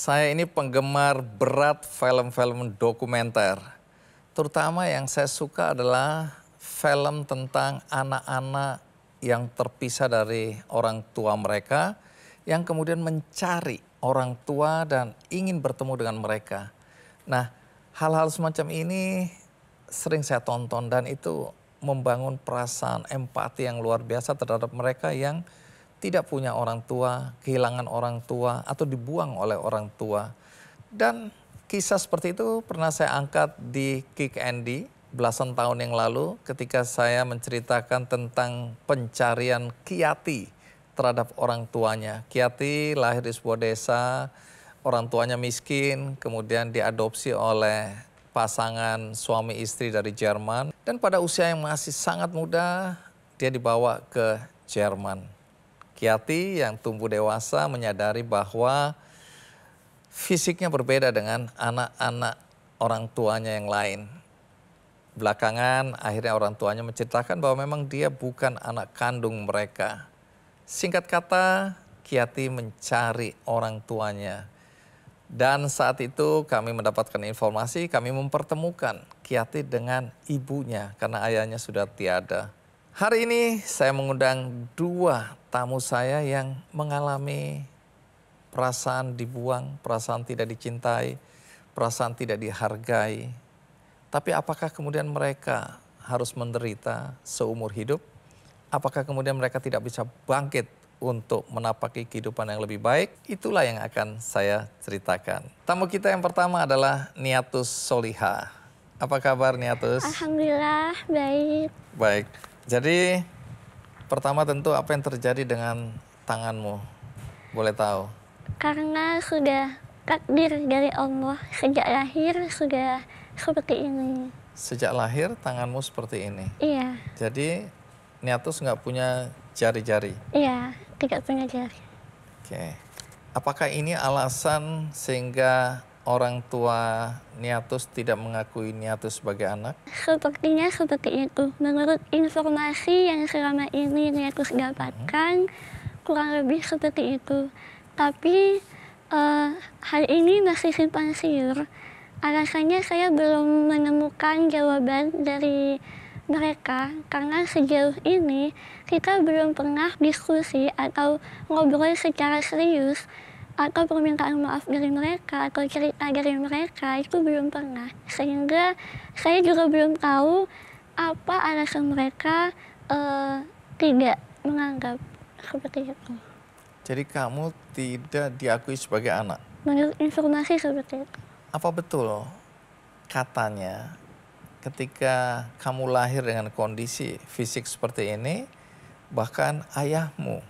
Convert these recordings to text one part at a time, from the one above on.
Saya ini penggemar berat film-film dokumenter. Terutama yang saya suka adalah film tentang anak-anak yang terpisah dari orang tua mereka yang kemudian mencari orang tua dan ingin bertemu dengan mereka. Nah, hal-hal semacam ini sering saya tonton dan itu membangun perasaan empati yang luar biasa terhadap mereka yang tidak punya orang tua, kehilangan orang tua, atau dibuang oleh orang tua. Dan kisah seperti itu pernah saya angkat di Kick Andy belasan tahun yang lalu ketika saya menceritakan tentang pencarian Kiati terhadap orang tuanya. Kiati lahir di sebuah desa, orang tuanya miskin, kemudian diadopsi oleh pasangan suami istri dari Jerman. Dan pada usia yang masih sangat muda, dia dibawa ke Jerman Kiati yang tumbuh dewasa menyadari bahwa fisiknya berbeda dengan anak-anak orang tuanya yang lain. Belakangan akhirnya orang tuanya menceritakan bahwa memang dia bukan anak kandung mereka. Singkat kata, Kiati mencari orang tuanya. Dan saat itu kami mendapatkan informasi, kami mempertemukan Kiati dengan ibunya karena ayahnya sudah tiada. Hari ini saya mengundang dua tamu saya yang mengalami perasaan dibuang, perasaan tidak dicintai, perasaan tidak dihargai. Tapi apakah kemudian mereka harus menderita seumur hidup? Apakah kemudian mereka tidak bisa bangkit untuk menapaki kehidupan yang lebih baik? Itulah yang akan saya ceritakan. Tamu kita yang pertama adalah Niatus Soliha. Apa kabar Niatus? Alhamdulillah, baik. Baik. Jadi pertama tentu apa yang terjadi dengan tanganmu? Boleh tahu? Karena sudah takdir dari Allah sejak lahir sudah seperti ini. Sejak lahir tanganmu seperti ini. Iya. Jadi Niatus nggak punya jari-jari. Iya, tidak punya jari. Oke. Apakah ini alasan sehingga orang tua Niatus tidak mengakui Niatus sebagai anak? Sepertinya seperti itu. Menurut informasi yang selama ini Niatus dapatkan, hmm. kurang lebih seperti itu. Tapi uh, hal ini masih simpang siur. Alasannya saya belum menemukan jawaban dari mereka karena sejauh ini kita belum pernah diskusi atau ngobrol secara serius atau permintaan maaf dari mereka atau cerita dari mereka itu belum pernah sehingga saya juga belum tahu apa alasan mereka uh, tidak menganggap seperti itu. Jadi kamu tidak diakui sebagai anak? Menurut informasi seperti itu. Apa betul katanya ketika kamu lahir dengan kondisi fisik seperti ini bahkan ayahmu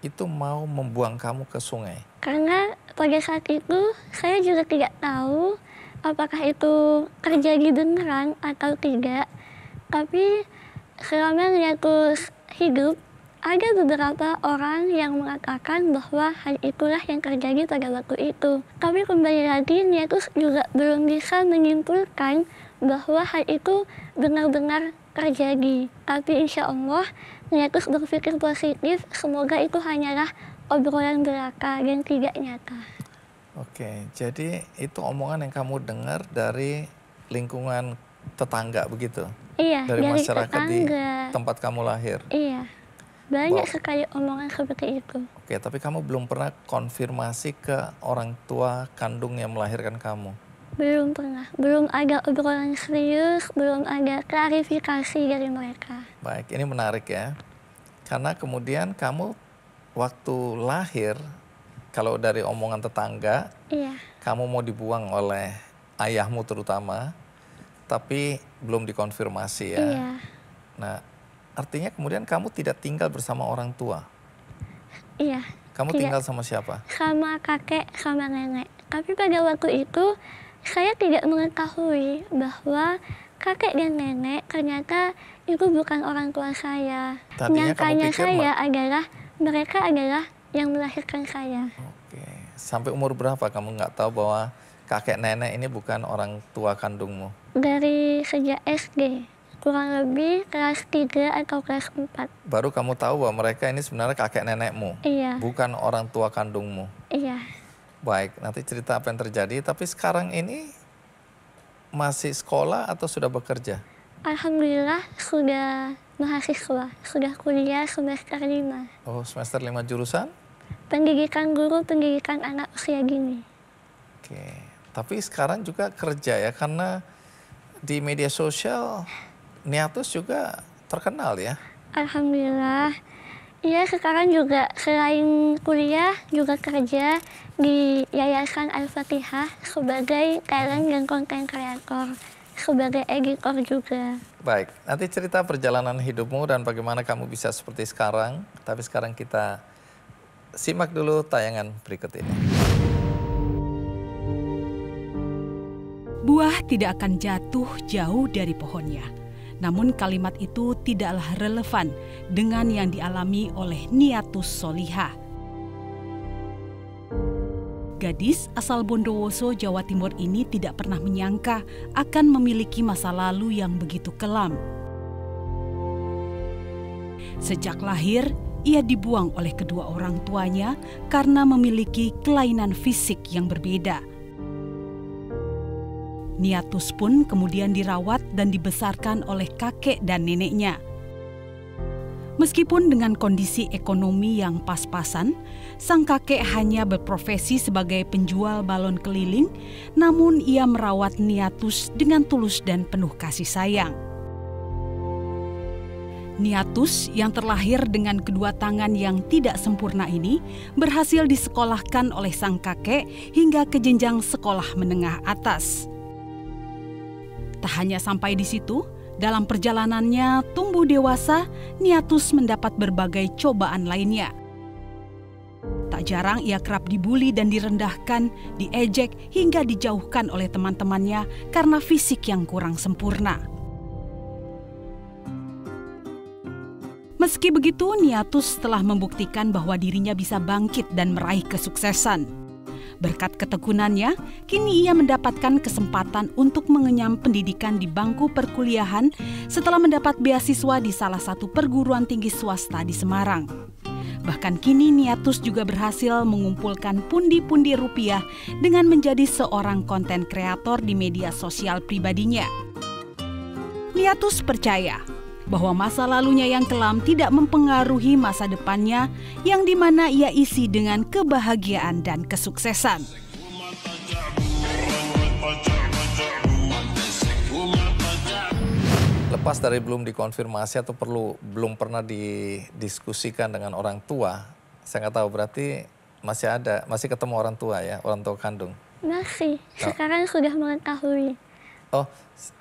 itu mau membuang kamu ke sungai? Karena pada saat itu saya juga tidak tahu apakah itu kerja terjadi beneran atau tidak. Tapi selama aku hidup, ada beberapa orang yang mengatakan bahwa hal itulah yang terjadi pada waktu itu. Tapi kembali lagi, Niatus juga belum bisa menyimpulkan bahwa hal itu benar-benar terjadi. Tapi insya Allah, Niat ya, terus berpikir positif, semoga itu hanyalah obrolan belaka dan tidak nyata. Oke, jadi itu omongan yang kamu dengar dari lingkungan tetangga begitu? Iya, dari, dari masyarakat tetangga. di tempat kamu lahir? Iya, banyak wow. sekali omongan seperti itu. Oke, tapi kamu belum pernah konfirmasi ke orang tua kandung yang melahirkan kamu? belum pernah belum ada obrolan serius belum ada klarifikasi dari mereka baik ini menarik ya karena kemudian kamu waktu lahir kalau dari omongan tetangga iya. kamu mau dibuang oleh ayahmu terutama tapi belum dikonfirmasi ya iya. nah artinya kemudian kamu tidak tinggal bersama orang tua iya kamu tidak. tinggal sama siapa sama kakek sama nenek tapi pada waktu itu saya tidak mengetahui bahwa kakek dan nenek ternyata itu bukan orang tua saya. Yang Nyangkanya saya adalah mereka adalah yang melahirkan saya. Oke. Sampai umur berapa kamu nggak tahu bahwa kakek nenek ini bukan orang tua kandungmu? Dari sejak SD, kurang lebih kelas 3 atau kelas 4. Baru kamu tahu bahwa mereka ini sebenarnya kakek nenekmu? Iya. Bukan orang tua kandungmu? Iya. Baik, nanti cerita apa yang terjadi. Tapi sekarang ini masih sekolah atau sudah bekerja? Alhamdulillah sudah mahasiswa, sudah kuliah semester lima. Oh, semester lima jurusan? Pendidikan guru, pendidikan anak usia gini. Oke, tapi sekarang juga kerja ya karena di media sosial Niatus juga terkenal ya? Alhamdulillah Iya, sekarang juga selain kuliah juga kerja di Yayasan Al-Fatihah sebagai talent dan konten kreator, sebagai editor juga. Baik, nanti cerita perjalanan hidupmu dan bagaimana kamu bisa seperti sekarang. Tapi sekarang kita simak dulu tayangan berikut ini. Buah tidak akan jatuh jauh dari pohonnya namun kalimat itu tidaklah relevan dengan yang dialami oleh Niatus Soliha. Gadis asal Bondowoso, Jawa Timur ini tidak pernah menyangka akan memiliki masa lalu yang begitu kelam. Sejak lahir, ia dibuang oleh kedua orang tuanya karena memiliki kelainan fisik yang berbeda. Niatus pun kemudian dirawat dan dibesarkan oleh kakek dan neneknya. Meskipun dengan kondisi ekonomi yang pas-pasan, sang kakek hanya berprofesi sebagai penjual balon keliling, namun ia merawat Niatus dengan tulus dan penuh kasih sayang. Niatus yang terlahir dengan kedua tangan yang tidak sempurna ini berhasil disekolahkan oleh sang kakek hingga ke jenjang sekolah menengah atas. Tak hanya sampai di situ, dalam perjalanannya tumbuh dewasa, Niatus mendapat berbagai cobaan lainnya. Tak jarang ia kerap dibully dan direndahkan, diejek hingga dijauhkan oleh teman-temannya karena fisik yang kurang sempurna. Meski begitu, Niatus telah membuktikan bahwa dirinya bisa bangkit dan meraih kesuksesan. Berkat ketekunannya, kini ia mendapatkan kesempatan untuk mengenyam pendidikan di bangku perkuliahan setelah mendapat beasiswa di salah satu perguruan tinggi swasta di Semarang. Bahkan kini Niatus juga berhasil mengumpulkan pundi-pundi rupiah dengan menjadi seorang konten kreator di media sosial pribadinya. Niatus percaya bahwa masa lalunya yang kelam tidak mempengaruhi masa depannya yang dimana ia isi dengan kebahagiaan dan kesuksesan. Lepas dari belum dikonfirmasi atau perlu belum pernah didiskusikan dengan orang tua, saya nggak tahu berarti masih ada, masih ketemu orang tua ya, orang tua kandung. Masih, oh. sekarang oh. sudah mengetahui. Oh,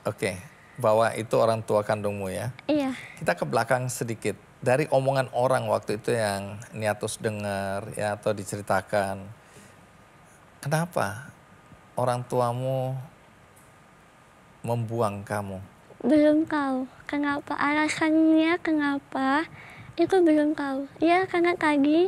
oke. Okay bahwa itu orang tua kandungmu ya. Iya. Kita ke belakang sedikit. Dari omongan orang waktu itu yang Niatus dengar ya atau diceritakan. Kenapa orang tuamu membuang kamu? Belum tahu kenapa alasannya kenapa itu belum tahu. Ya karena tadi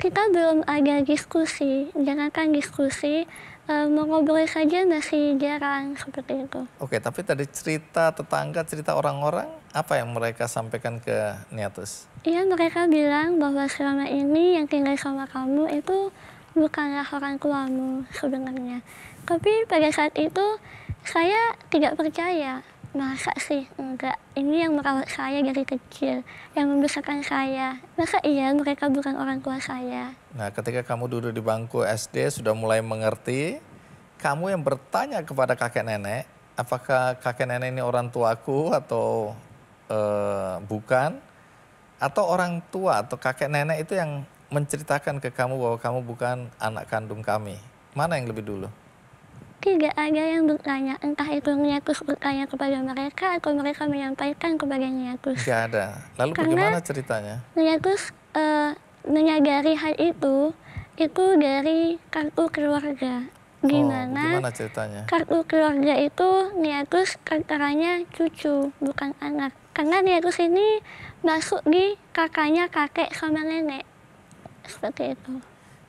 kita belum ada diskusi, jangan jangankan diskusi, Eh, mau ngobrol saja masih jarang seperti itu. Oke, tapi tadi cerita tetangga, cerita orang-orang, apa yang mereka sampaikan ke Niatus? Iya, mereka bilang bahwa selama ini yang tinggal sama kamu itu bukanlah orang tuamu sebenarnya. Tapi pada saat itu saya tidak percaya masa sih enggak ini yang merawat saya dari kecil yang membesarkan saya masa iya mereka bukan orang tua saya nah ketika kamu duduk di bangku SD sudah mulai mengerti kamu yang bertanya kepada kakek nenek apakah kakek nenek ini orang tuaku atau e, bukan atau orang tua atau kakek nenek itu yang menceritakan ke kamu bahwa kamu bukan anak kandung kami mana yang lebih dulu tidak ada yang bertanya, entah itu Niatus bertanya kepada mereka atau mereka menyampaikan kepada Niatus. Tidak ada. Lalu Karena bagaimana ceritanya? Niatus e, menyadari hal itu, itu dari kartu keluarga. Gimana, oh, gimana ceritanya? Kartu keluarga itu Niatus kakaknya cucu, bukan anak. Karena Niatus ini masuk di kakaknya kakek sama nenek. Seperti itu.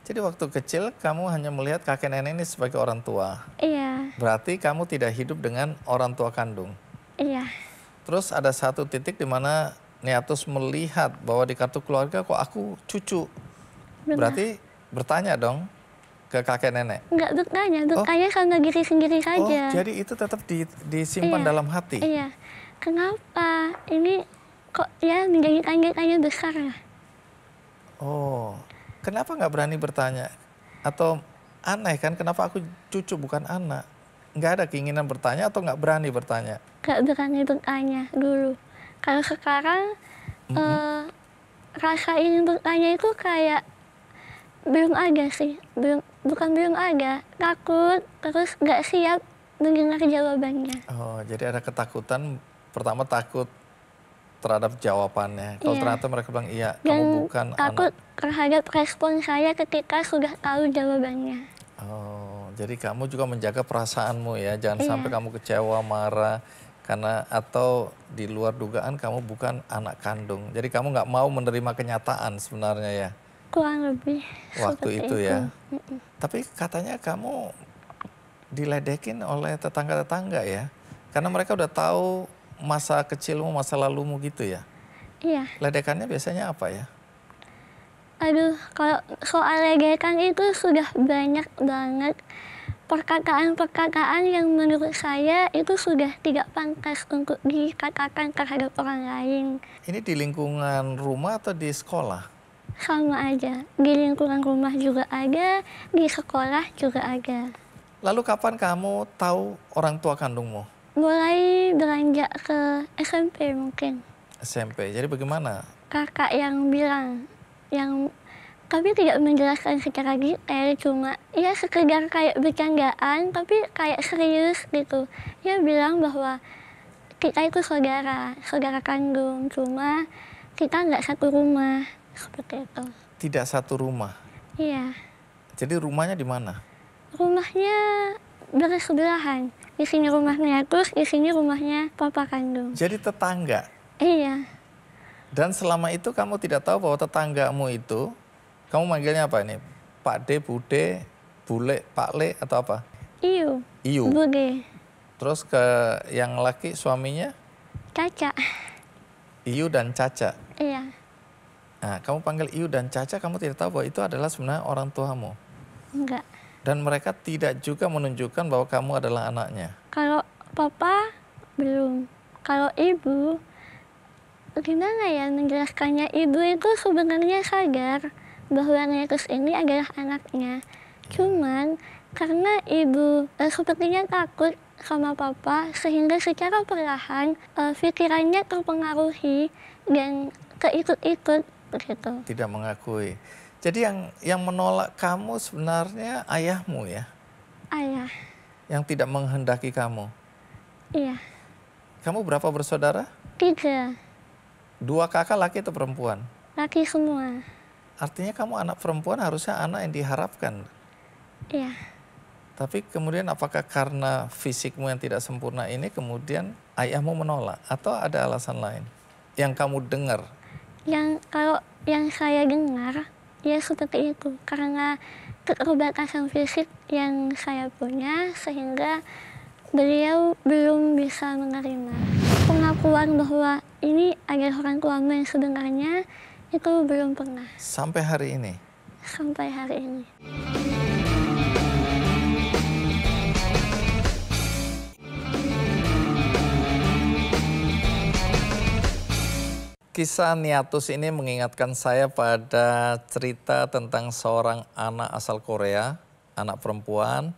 Jadi waktu kecil kamu hanya melihat kakek nenek ini sebagai orang tua. Iya. Berarti kamu tidak hidup dengan orang tua kandung. Iya. Terus ada satu titik di mana Niatus melihat bahwa di kartu keluarga kok aku cucu. Benar. Berarti bertanya dong ke kakek nenek. Enggak bertanya, bertanya oh. nggak diri sendiri oh, saja. Oh, jadi itu tetap di, disimpan iya. dalam hati. Iya. Kenapa ini kok ya menjadi tanya-tanya besar? Oh kenapa nggak berani bertanya? Atau aneh kan kenapa aku cucu bukan anak? Nggak ada keinginan bertanya atau nggak berani bertanya? Nggak berani bertanya dulu. Kalau sekarang mm -hmm. uh, rasa ingin bertanya itu kayak belum ada sih, belum bukan belum ada, takut terus nggak siap mendengar jawabannya. Oh, jadi ada ketakutan pertama takut terhadap jawabannya. Kalau iya. ternyata mereka bilang iya, Dan kamu bukan takut anak. terhadap respon saya ketika sudah tahu jawabannya. Oh, jadi kamu juga menjaga perasaanmu ya, jangan iya. sampai kamu kecewa, marah karena atau di luar dugaan kamu bukan anak kandung. Jadi kamu nggak mau menerima kenyataan sebenarnya ya. Kurang lebih. Waktu itu, itu ya. Mm -mm. Tapi katanya kamu diledekin oleh tetangga-tetangga ya, karena mereka udah tahu masa kecilmu, masa lalumu gitu ya? Iya. Ledekannya biasanya apa ya? Aduh, kalau soal ledekan itu sudah banyak banget perkataan-perkataan yang menurut saya itu sudah tidak pantas untuk dikatakan terhadap orang lain. Ini di lingkungan rumah atau di sekolah? Sama aja, di lingkungan rumah juga ada, di sekolah juga ada. Lalu kapan kamu tahu orang tua kandungmu? mulai beranjak ke SMP mungkin. SMP. Jadi bagaimana? Kakak yang bilang, yang kami tidak menjelaskan secara detail, cuma ya sekedar kayak bercandaan, tapi kayak serius gitu. Ya bilang bahwa kita itu saudara, saudara kandung, cuma kita nggak satu rumah, seperti itu. Tidak satu rumah? Iya. Jadi rumahnya di mana? Rumahnya bersebelahan. Di sini rumahnya terus di sini rumahnya papa kandung. Jadi tetangga? Iya. Dan selama itu kamu tidak tahu bahwa tetanggamu itu, kamu manggilnya apa ini? Pak D, Bude, Bule, Pak Le atau apa? Iu. Iu. D. Terus ke yang laki suaminya? Caca. Iu dan Caca? Iya. Nah, kamu panggil Iu dan Caca, kamu tidak tahu bahwa itu adalah sebenarnya orang tuamu? Enggak. Dan mereka tidak juga menunjukkan bahwa kamu adalah anaknya. Kalau papa belum. Kalau ibu gimana ya menjelaskannya ibu itu sebenarnya sadar bahwa Nerus ini adalah anaknya. Ya. Cuman karena ibu eh, sepertinya takut sama papa sehingga secara perlahan eh, pikirannya terpengaruhi dan keikut-ikut begitu. Tidak mengakui. Jadi yang yang menolak kamu sebenarnya ayahmu ya? Ayah. Yang tidak menghendaki kamu? Iya. Kamu berapa bersaudara? Tiga. Dua kakak laki atau perempuan? Laki semua. Artinya kamu anak perempuan harusnya anak yang diharapkan. Iya. Tapi kemudian apakah karena fisikmu yang tidak sempurna ini kemudian ayahmu menolak atau ada alasan lain yang kamu dengar? Yang kalau yang saya dengar ya seperti itu karena keterbatasan fisik yang saya punya sehingga beliau belum bisa menerima pengakuan bahwa ini agar orang tuamu yang sebenarnya itu belum pernah sampai hari ini sampai hari ini. Kisah Niatus ini mengingatkan saya pada cerita tentang seorang anak asal Korea, anak perempuan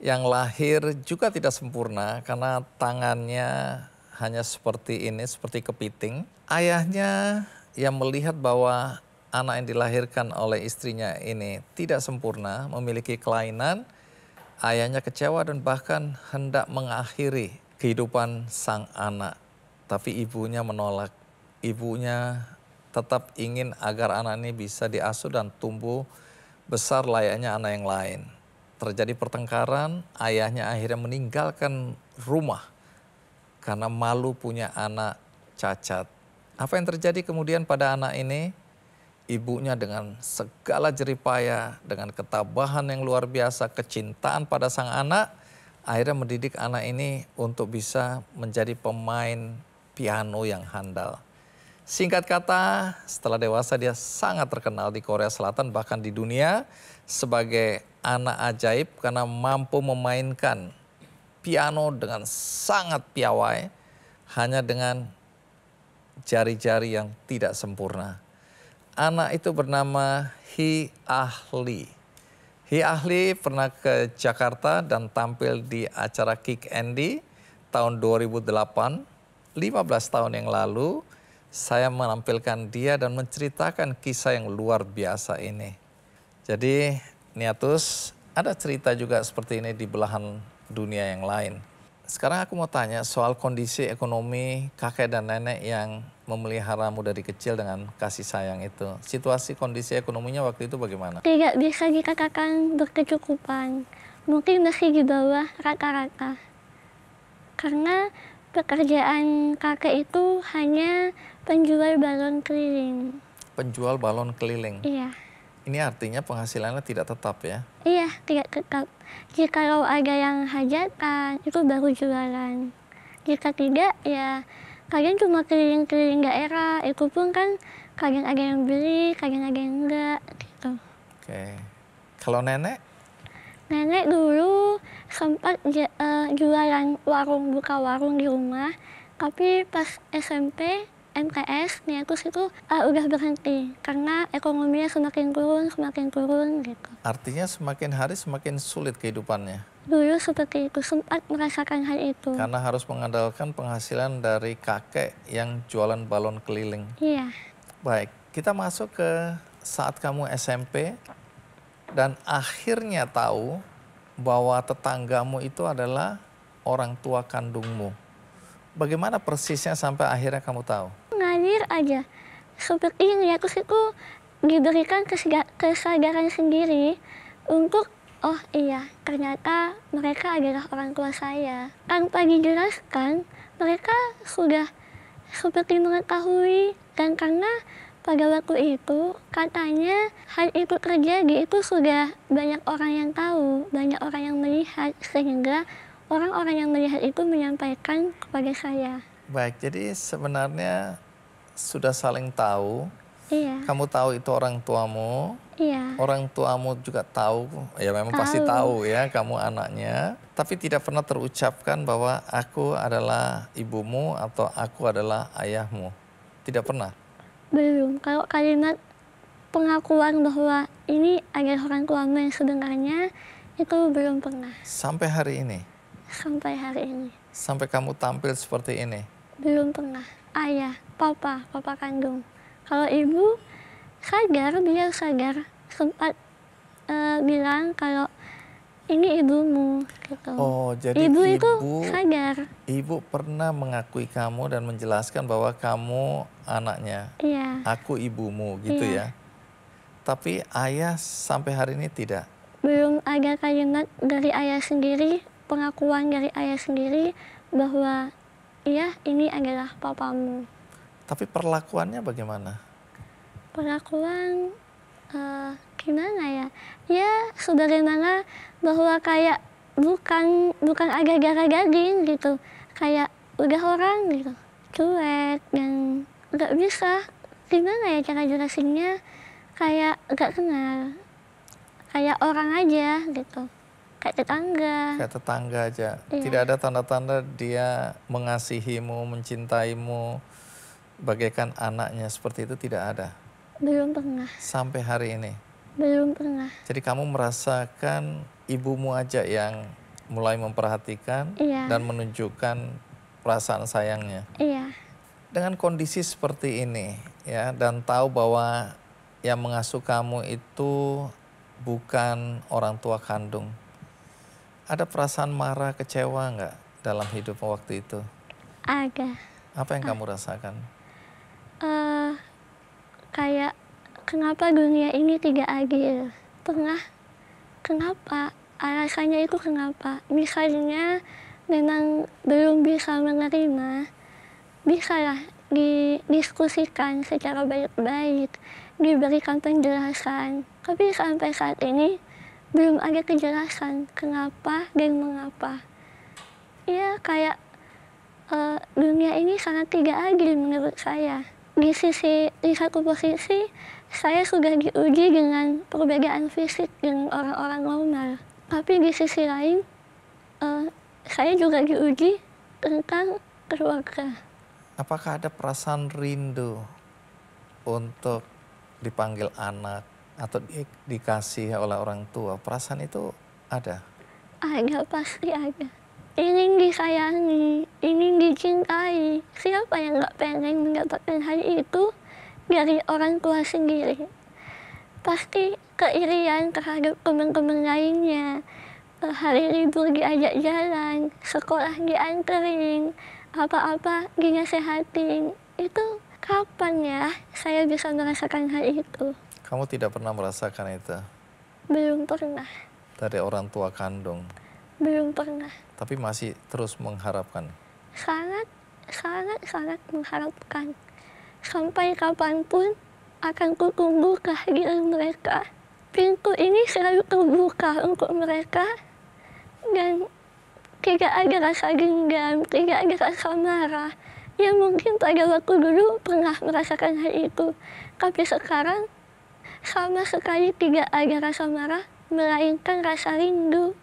yang lahir juga tidak sempurna karena tangannya hanya seperti ini, seperti kepiting. Ayahnya yang melihat bahwa anak yang dilahirkan oleh istrinya ini tidak sempurna, memiliki kelainan, ayahnya kecewa dan bahkan hendak mengakhiri kehidupan sang anak. Tapi ibunya menolak ibunya tetap ingin agar anak ini bisa diasuh dan tumbuh besar layaknya anak yang lain. Terjadi pertengkaran, ayahnya akhirnya meninggalkan rumah karena malu punya anak cacat. Apa yang terjadi kemudian pada anak ini? Ibunya dengan segala jeripaya, dengan ketabahan yang luar biasa, kecintaan pada sang anak, akhirnya mendidik anak ini untuk bisa menjadi pemain piano yang handal. Singkat kata, setelah dewasa dia sangat terkenal di Korea Selatan bahkan di dunia sebagai anak ajaib karena mampu memainkan piano dengan sangat piawai hanya dengan jari-jari yang tidak sempurna. Anak itu bernama Hi Ahli. Hi Ahli pernah ke Jakarta dan tampil di acara Kick Andy tahun 2008, 15 tahun yang lalu saya menampilkan dia dan menceritakan kisah yang luar biasa ini. Jadi Niatus, ada cerita juga seperti ini di belahan dunia yang lain. Sekarang aku mau tanya soal kondisi ekonomi kakek dan nenek yang memelihara memeliharamu dari kecil dengan kasih sayang itu. Situasi kondisi ekonominya waktu itu bagaimana? Tidak bisa dikatakan berkecukupan. Mungkin masih di bawah rata-rata. Karena pekerjaan kakek itu hanya Penjual balon keliling. Penjual balon keliling. Iya. Ini artinya penghasilannya tidak tetap ya? Iya, tidak tetap. Jika kalau ada yang hajatan, itu baru jualan. Jika tidak, ya kalian cuma keliling-keliling daerah. Itu pun kan kalian ada yang beli, kalian ada yang enggak, gitu. Oke. Kalau nenek? Nenek dulu sempat eh, jualan warung, buka warung di rumah. Tapi pas SMP MKS niatku itu uh, ah, udah berhenti karena ekonominya semakin turun semakin turun gitu. Artinya semakin hari semakin sulit kehidupannya. Dulu seperti itu sempat merasakan hal itu. Karena harus mengandalkan penghasilan dari kakek yang jualan balon keliling. Iya. Baik, kita masuk ke saat kamu SMP dan akhirnya tahu bahwa tetanggamu itu adalah orang tua kandungmu. Bagaimana persisnya sampai akhirnya kamu tahu? ngalir aja. Seperti Yakus itu diberikan kesadaran sendiri untuk Oh iya, ternyata mereka adalah orang tua saya. Tanpa dijelaskan, mereka sudah seperti mengetahui dan karena pada waktu itu katanya hal itu terjadi itu sudah banyak orang yang tahu, banyak orang yang melihat sehingga orang-orang yang melihat itu menyampaikan kepada saya. Baik, jadi sebenarnya sudah saling tahu. Iya. Kamu tahu itu orang tuamu. Iya. Orang tuamu juga tahu. Ya memang tahu. pasti tahu ya kamu anaknya. Tapi tidak pernah terucapkan bahwa aku adalah ibumu atau aku adalah ayahmu. Tidak pernah. Belum. Kalau kalimat pengakuan bahwa ini agar orang tuamu yang sebenarnya itu belum pernah. Sampai hari ini. Sampai hari ini. Sampai kamu tampil seperti ini. Belum pernah. Ayah papa, papa kandung. Kalau ibu sadar, dia sadar sempat uh, bilang kalau ini ibumu gitu. Oh, jadi ibu, ibu itu sadar. Ibu pernah mengakui kamu dan menjelaskan bahwa kamu anaknya. Iya. Aku ibumu gitu iya. ya. Tapi ayah sampai hari ini tidak. Belum ada kalimat dari ayah sendiri, pengakuan dari ayah sendiri bahwa iya ini adalah papamu. Tapi perlakuannya bagaimana? Perlakuan uh, gimana ya? Ya sederhana bahwa kayak bukan bukan agak-agak gading gitu. Kayak udah orang gitu cuek dan nggak bisa gimana ya cara jelasinnya kayak nggak kenal kayak orang aja gitu kayak tetangga kayak tetangga aja iya. tidak ada tanda-tanda dia mengasihimu mencintaimu bagaikan anaknya seperti itu tidak ada? Belum pernah. Sampai hari ini? Belum pernah. Jadi kamu merasakan ibumu aja yang mulai memperhatikan iya. dan menunjukkan perasaan sayangnya. Iya. Dengan kondisi seperti ini ya dan tahu bahwa yang mengasuh kamu itu bukan orang tua kandung. Ada perasaan marah, kecewa enggak dalam hidup waktu itu? Ada. Apa yang kamu rasakan? kenapa dunia ini tidak adil? Pernah kenapa? Alasannya itu kenapa? Misalnya memang belum bisa menerima, bisalah didiskusikan secara baik-baik, diberikan penjelasan. Tapi sampai saat ini belum ada kejelasan kenapa dan mengapa. Ya kayak uh, dunia ini sangat tidak adil menurut saya. Di sisi di satu posisi saya sudah diuji dengan perbedaan fisik dengan orang-orang normal. Tapi di sisi lain, uh, saya juga diuji tentang keluarga. Apakah ada perasaan rindu untuk dipanggil anak atau di, dikasih oleh orang tua? Perasaan itu ada? Ada, pasti ada. Ingin disayangi, ingin dicintai. Siapa yang gak pengen mendapatkan hal itu? dari orang tua sendiri. Pasti keirian terhadap teman-teman lainnya. Hari libur diajak jalan, sekolah dianterin, apa-apa dinasehatin. Itu kapan ya saya bisa merasakan hal itu? Kamu tidak pernah merasakan itu? Belum pernah. Dari orang tua kandung? Belum pernah. Tapi masih terus mengharapkan? Sangat, sangat, sangat mengharapkan sampai kapanpun akan kutunggu kehadiran mereka. Pintu ini selalu terbuka untuk mereka dan tidak ada rasa genggam, tidak ada rasa marah. Ya mungkin pada waktu dulu pernah merasakan hal itu, tapi sekarang sama sekali tidak ada rasa marah, melainkan rasa rindu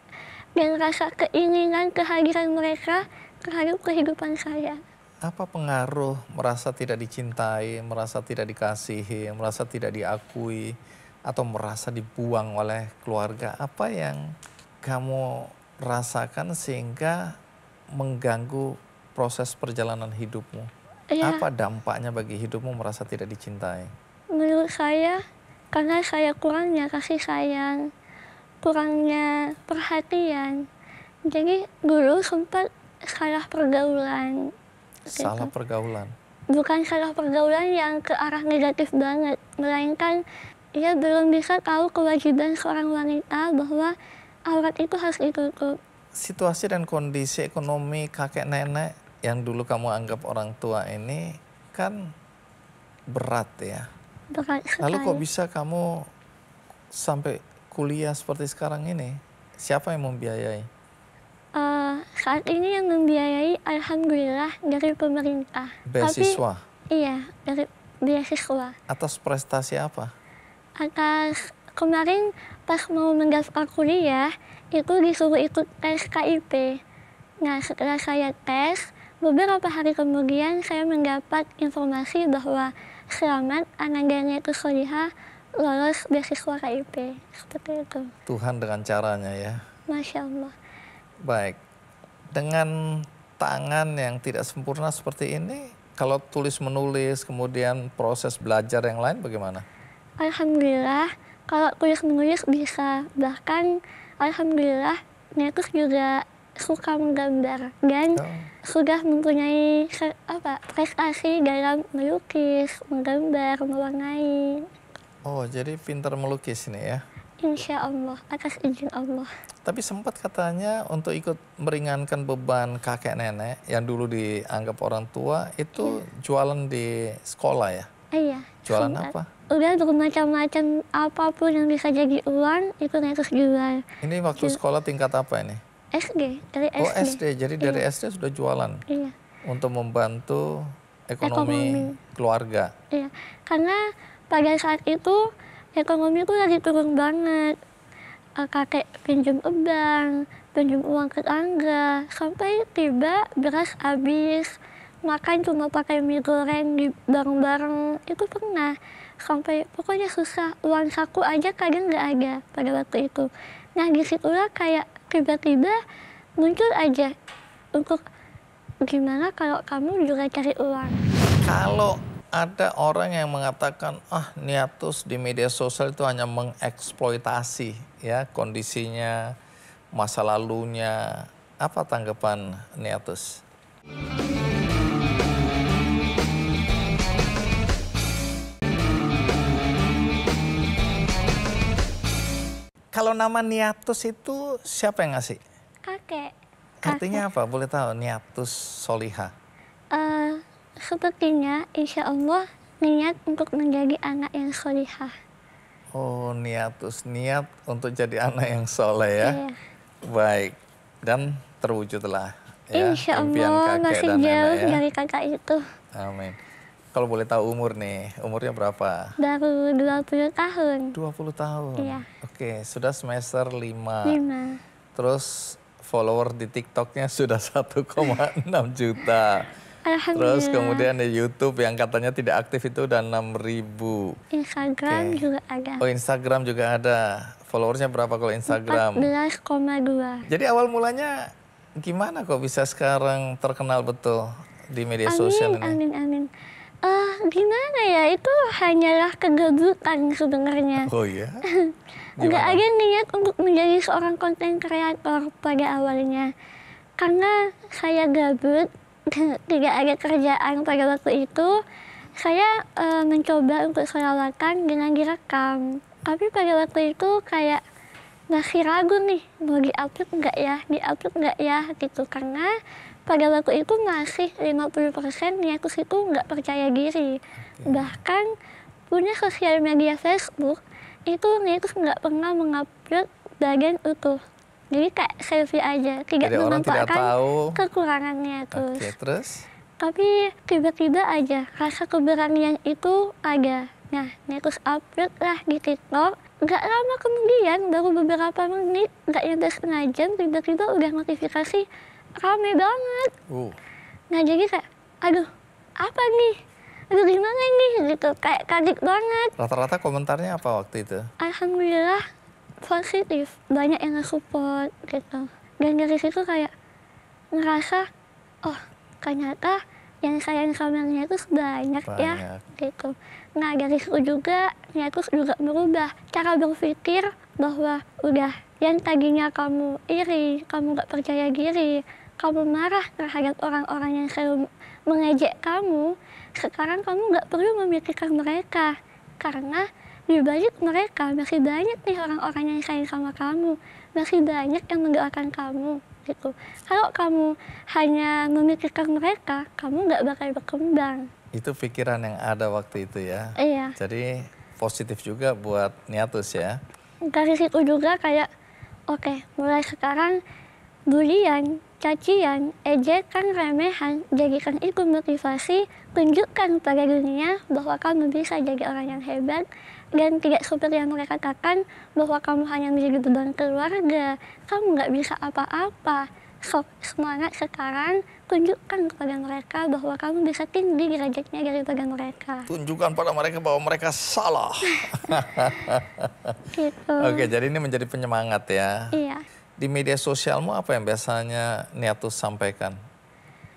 dan rasa keinginan kehadiran mereka terhadap kehidupan saya apa pengaruh merasa tidak dicintai, merasa tidak dikasihi, merasa tidak diakui, atau merasa dibuang oleh keluarga? Apa yang kamu rasakan sehingga mengganggu proses perjalanan hidupmu? Ya. Apa dampaknya bagi hidupmu merasa tidak dicintai? Menurut saya, karena saya kurangnya kasih sayang, kurangnya perhatian. Jadi dulu sempat salah pergaulan, Gitu. salah itu. pergaulan bukan salah pergaulan yang ke arah negatif banget melainkan ia belum bisa tahu kewajiban seorang wanita bahwa alat itu harus ditutup situasi dan kondisi ekonomi kakek nenek yang dulu kamu anggap orang tua ini kan berat ya berat lalu kok bisa kamu sampai kuliah seperti sekarang ini siapa yang membiayai Uh, saat ini yang membiayai alhamdulillah dari pemerintah. Beasiswa? Tapi, iya, dari beasiswa. Atas prestasi apa? Atas kemarin pas mau mendaftar kuliah, itu disuruh ikut tes KIP. Nah, setelah saya tes, beberapa hari kemudian saya mendapat informasi bahwa selamat itu Kusoliha lolos beasiswa KIP. Seperti itu. Tuhan dengan caranya ya. Masya Allah. Baik. Dengan tangan yang tidak sempurna seperti ini, kalau tulis menulis, kemudian proses belajar yang lain bagaimana? Alhamdulillah, kalau tulis menulis bisa. Bahkan alhamdulillah, Netus juga suka menggambar dan oh. sudah mempunyai apa prestasi dalam melukis, menggambar, mewarnai. Oh, jadi pintar melukis ini ya? Insya Allah, atas izin Allah. Tapi sempat katanya untuk ikut meringankan beban kakek nenek yang dulu dianggap orang tua itu iya. jualan di sekolah ya? Iya. Jualan sempat. apa? Udah untuk macam macam apapun yang bisa jadi uang itu terus jual. Ini waktu jual. sekolah tingkat apa ini? SD, dari SD. Oh SD, jadi iya. dari SD sudah jualan? Iya. Untuk membantu ekonomi, ekonomi. keluarga? Iya, karena pada saat itu ekonomi ya, aku lagi turun banget eh, kakek pinjam ke bank, pinjam uang ke tangga, sampai tiba beras habis, makan cuma pakai mie goreng di bareng-bareng, itu pernah. Sampai pokoknya susah, uang saku aja kadang nggak ada pada waktu itu. Nah disitulah kayak tiba-tiba muncul aja untuk gimana kalau kamu juga cari uang. Kalau ada orang yang mengatakan ah niatus di media sosial itu hanya mengeksploitasi ya kondisinya, masa lalunya. Apa tanggapan niatus? Kalau nama niatus itu siapa yang ngasih? Kakek. Artinya apa? Boleh tahu niatus soliha? Uh, sepertinya insya Allah niat untuk menjadi anak yang solihah. Oh niat terus niat untuk jadi anak yang soleh ya. Iya. Baik dan terwujudlah. Ya, insya Allah masih jauh ya. dari kakak itu. Amin. Kalau boleh tahu umur nih, umurnya berapa? Baru 20 tahun. 20 tahun? Iya. Oke, sudah semester 5. 5. Terus follower di TikToknya sudah 1,6 juta. Alhamdulillah. Terus kemudian di YouTube yang katanya tidak aktif itu udah 6000. Instagram okay. juga ada. Oh, Instagram juga ada. Followersnya berapa kalau Instagram? 14,2. Jadi awal mulanya gimana kok bisa sekarang terkenal betul di media amin, sosial ini? Amin, amin. Uh, gimana ya, itu hanyalah kegebukan sebenarnya. Oh iya? Enggak ada niat untuk menjadi seorang konten kreator pada awalnya. Karena saya gabut, tidak ada kerjaan pada waktu itu, saya e, mencoba untuk solawatan dengan direkam. Tapi pada waktu itu kayak masih ragu nih, mau di upload nggak ya, di upload nggak ya gitu. Karena pada waktu itu masih 50% persen niatku itu nggak percaya diri. Bahkan punya sosial media Facebook, itu nih niatku nggak pernah mengupload bagian utuh jadi kayak selfie aja tidak jadi menampakkan tahu. kekurangannya tuh okay, terus tapi tiba-tiba aja rasa keberanian itu ada nah terus upload lah di TikTok nggak lama kemudian baru beberapa menit nggak nyampe sengaja, jam tiba-tiba udah notifikasi rame banget uh. nah jadi kayak aduh apa nih aduh gimana nih gitu kayak kaget banget rata-rata komentarnya apa waktu itu alhamdulillah positif banyak yang aku support gitu dan dari situ kayak ngerasa oh ternyata yang sayang sama Niatus banyak, banyak ya gitu. Nah dari situ juga Niatus juga berubah cara berpikir bahwa udah yang tadinya kamu iri, kamu gak percaya diri, kamu marah terhadap orang-orang yang selalu mengejek kamu, sekarang kamu gak perlu memikirkan mereka karena lebih banyak mereka masih banyak nih orang-orang yang sayang sama kamu masih banyak yang mendoakan kamu gitu kalau kamu hanya memikirkan mereka kamu nggak bakal berkembang itu pikiran yang ada waktu itu ya iya jadi positif juga buat Niatus ya dari situ juga kayak oke okay, mulai sekarang bulian cacian ejekan remehan jadikan itu motivasi tunjukkan pada dunia bahwa kamu bisa jadi orang yang hebat dan tidak seperti yang mereka katakan bahwa kamu hanya menjadi beban keluarga, kamu nggak bisa apa-apa. So, semangat sekarang, tunjukkan kepada mereka bahwa kamu bisa tinggi derajatnya daripada mereka. Tunjukkan pada mereka bahwa mereka salah. gitu. Oke, jadi ini menjadi penyemangat ya. Iya. Di media sosialmu apa yang biasanya Niatus sampaikan?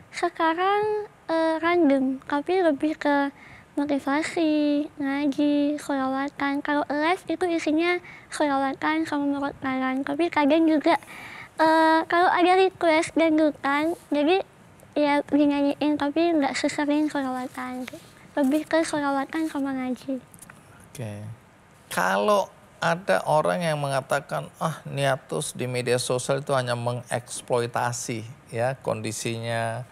Sekarang eh, random, tapi lebih ke motivasi, ngaji, khulawatan. Kalau les itu isinya khulawatan sama kalian Tapi kadang juga uh, kalau ada request dan dangdutan, jadi ya dinyanyiin tapi nggak sesering khulawatan. Lebih ke khulawatan sama ngaji. Oke. Kalau ada orang yang mengatakan ah niatus di media sosial itu hanya mengeksploitasi ya kondisinya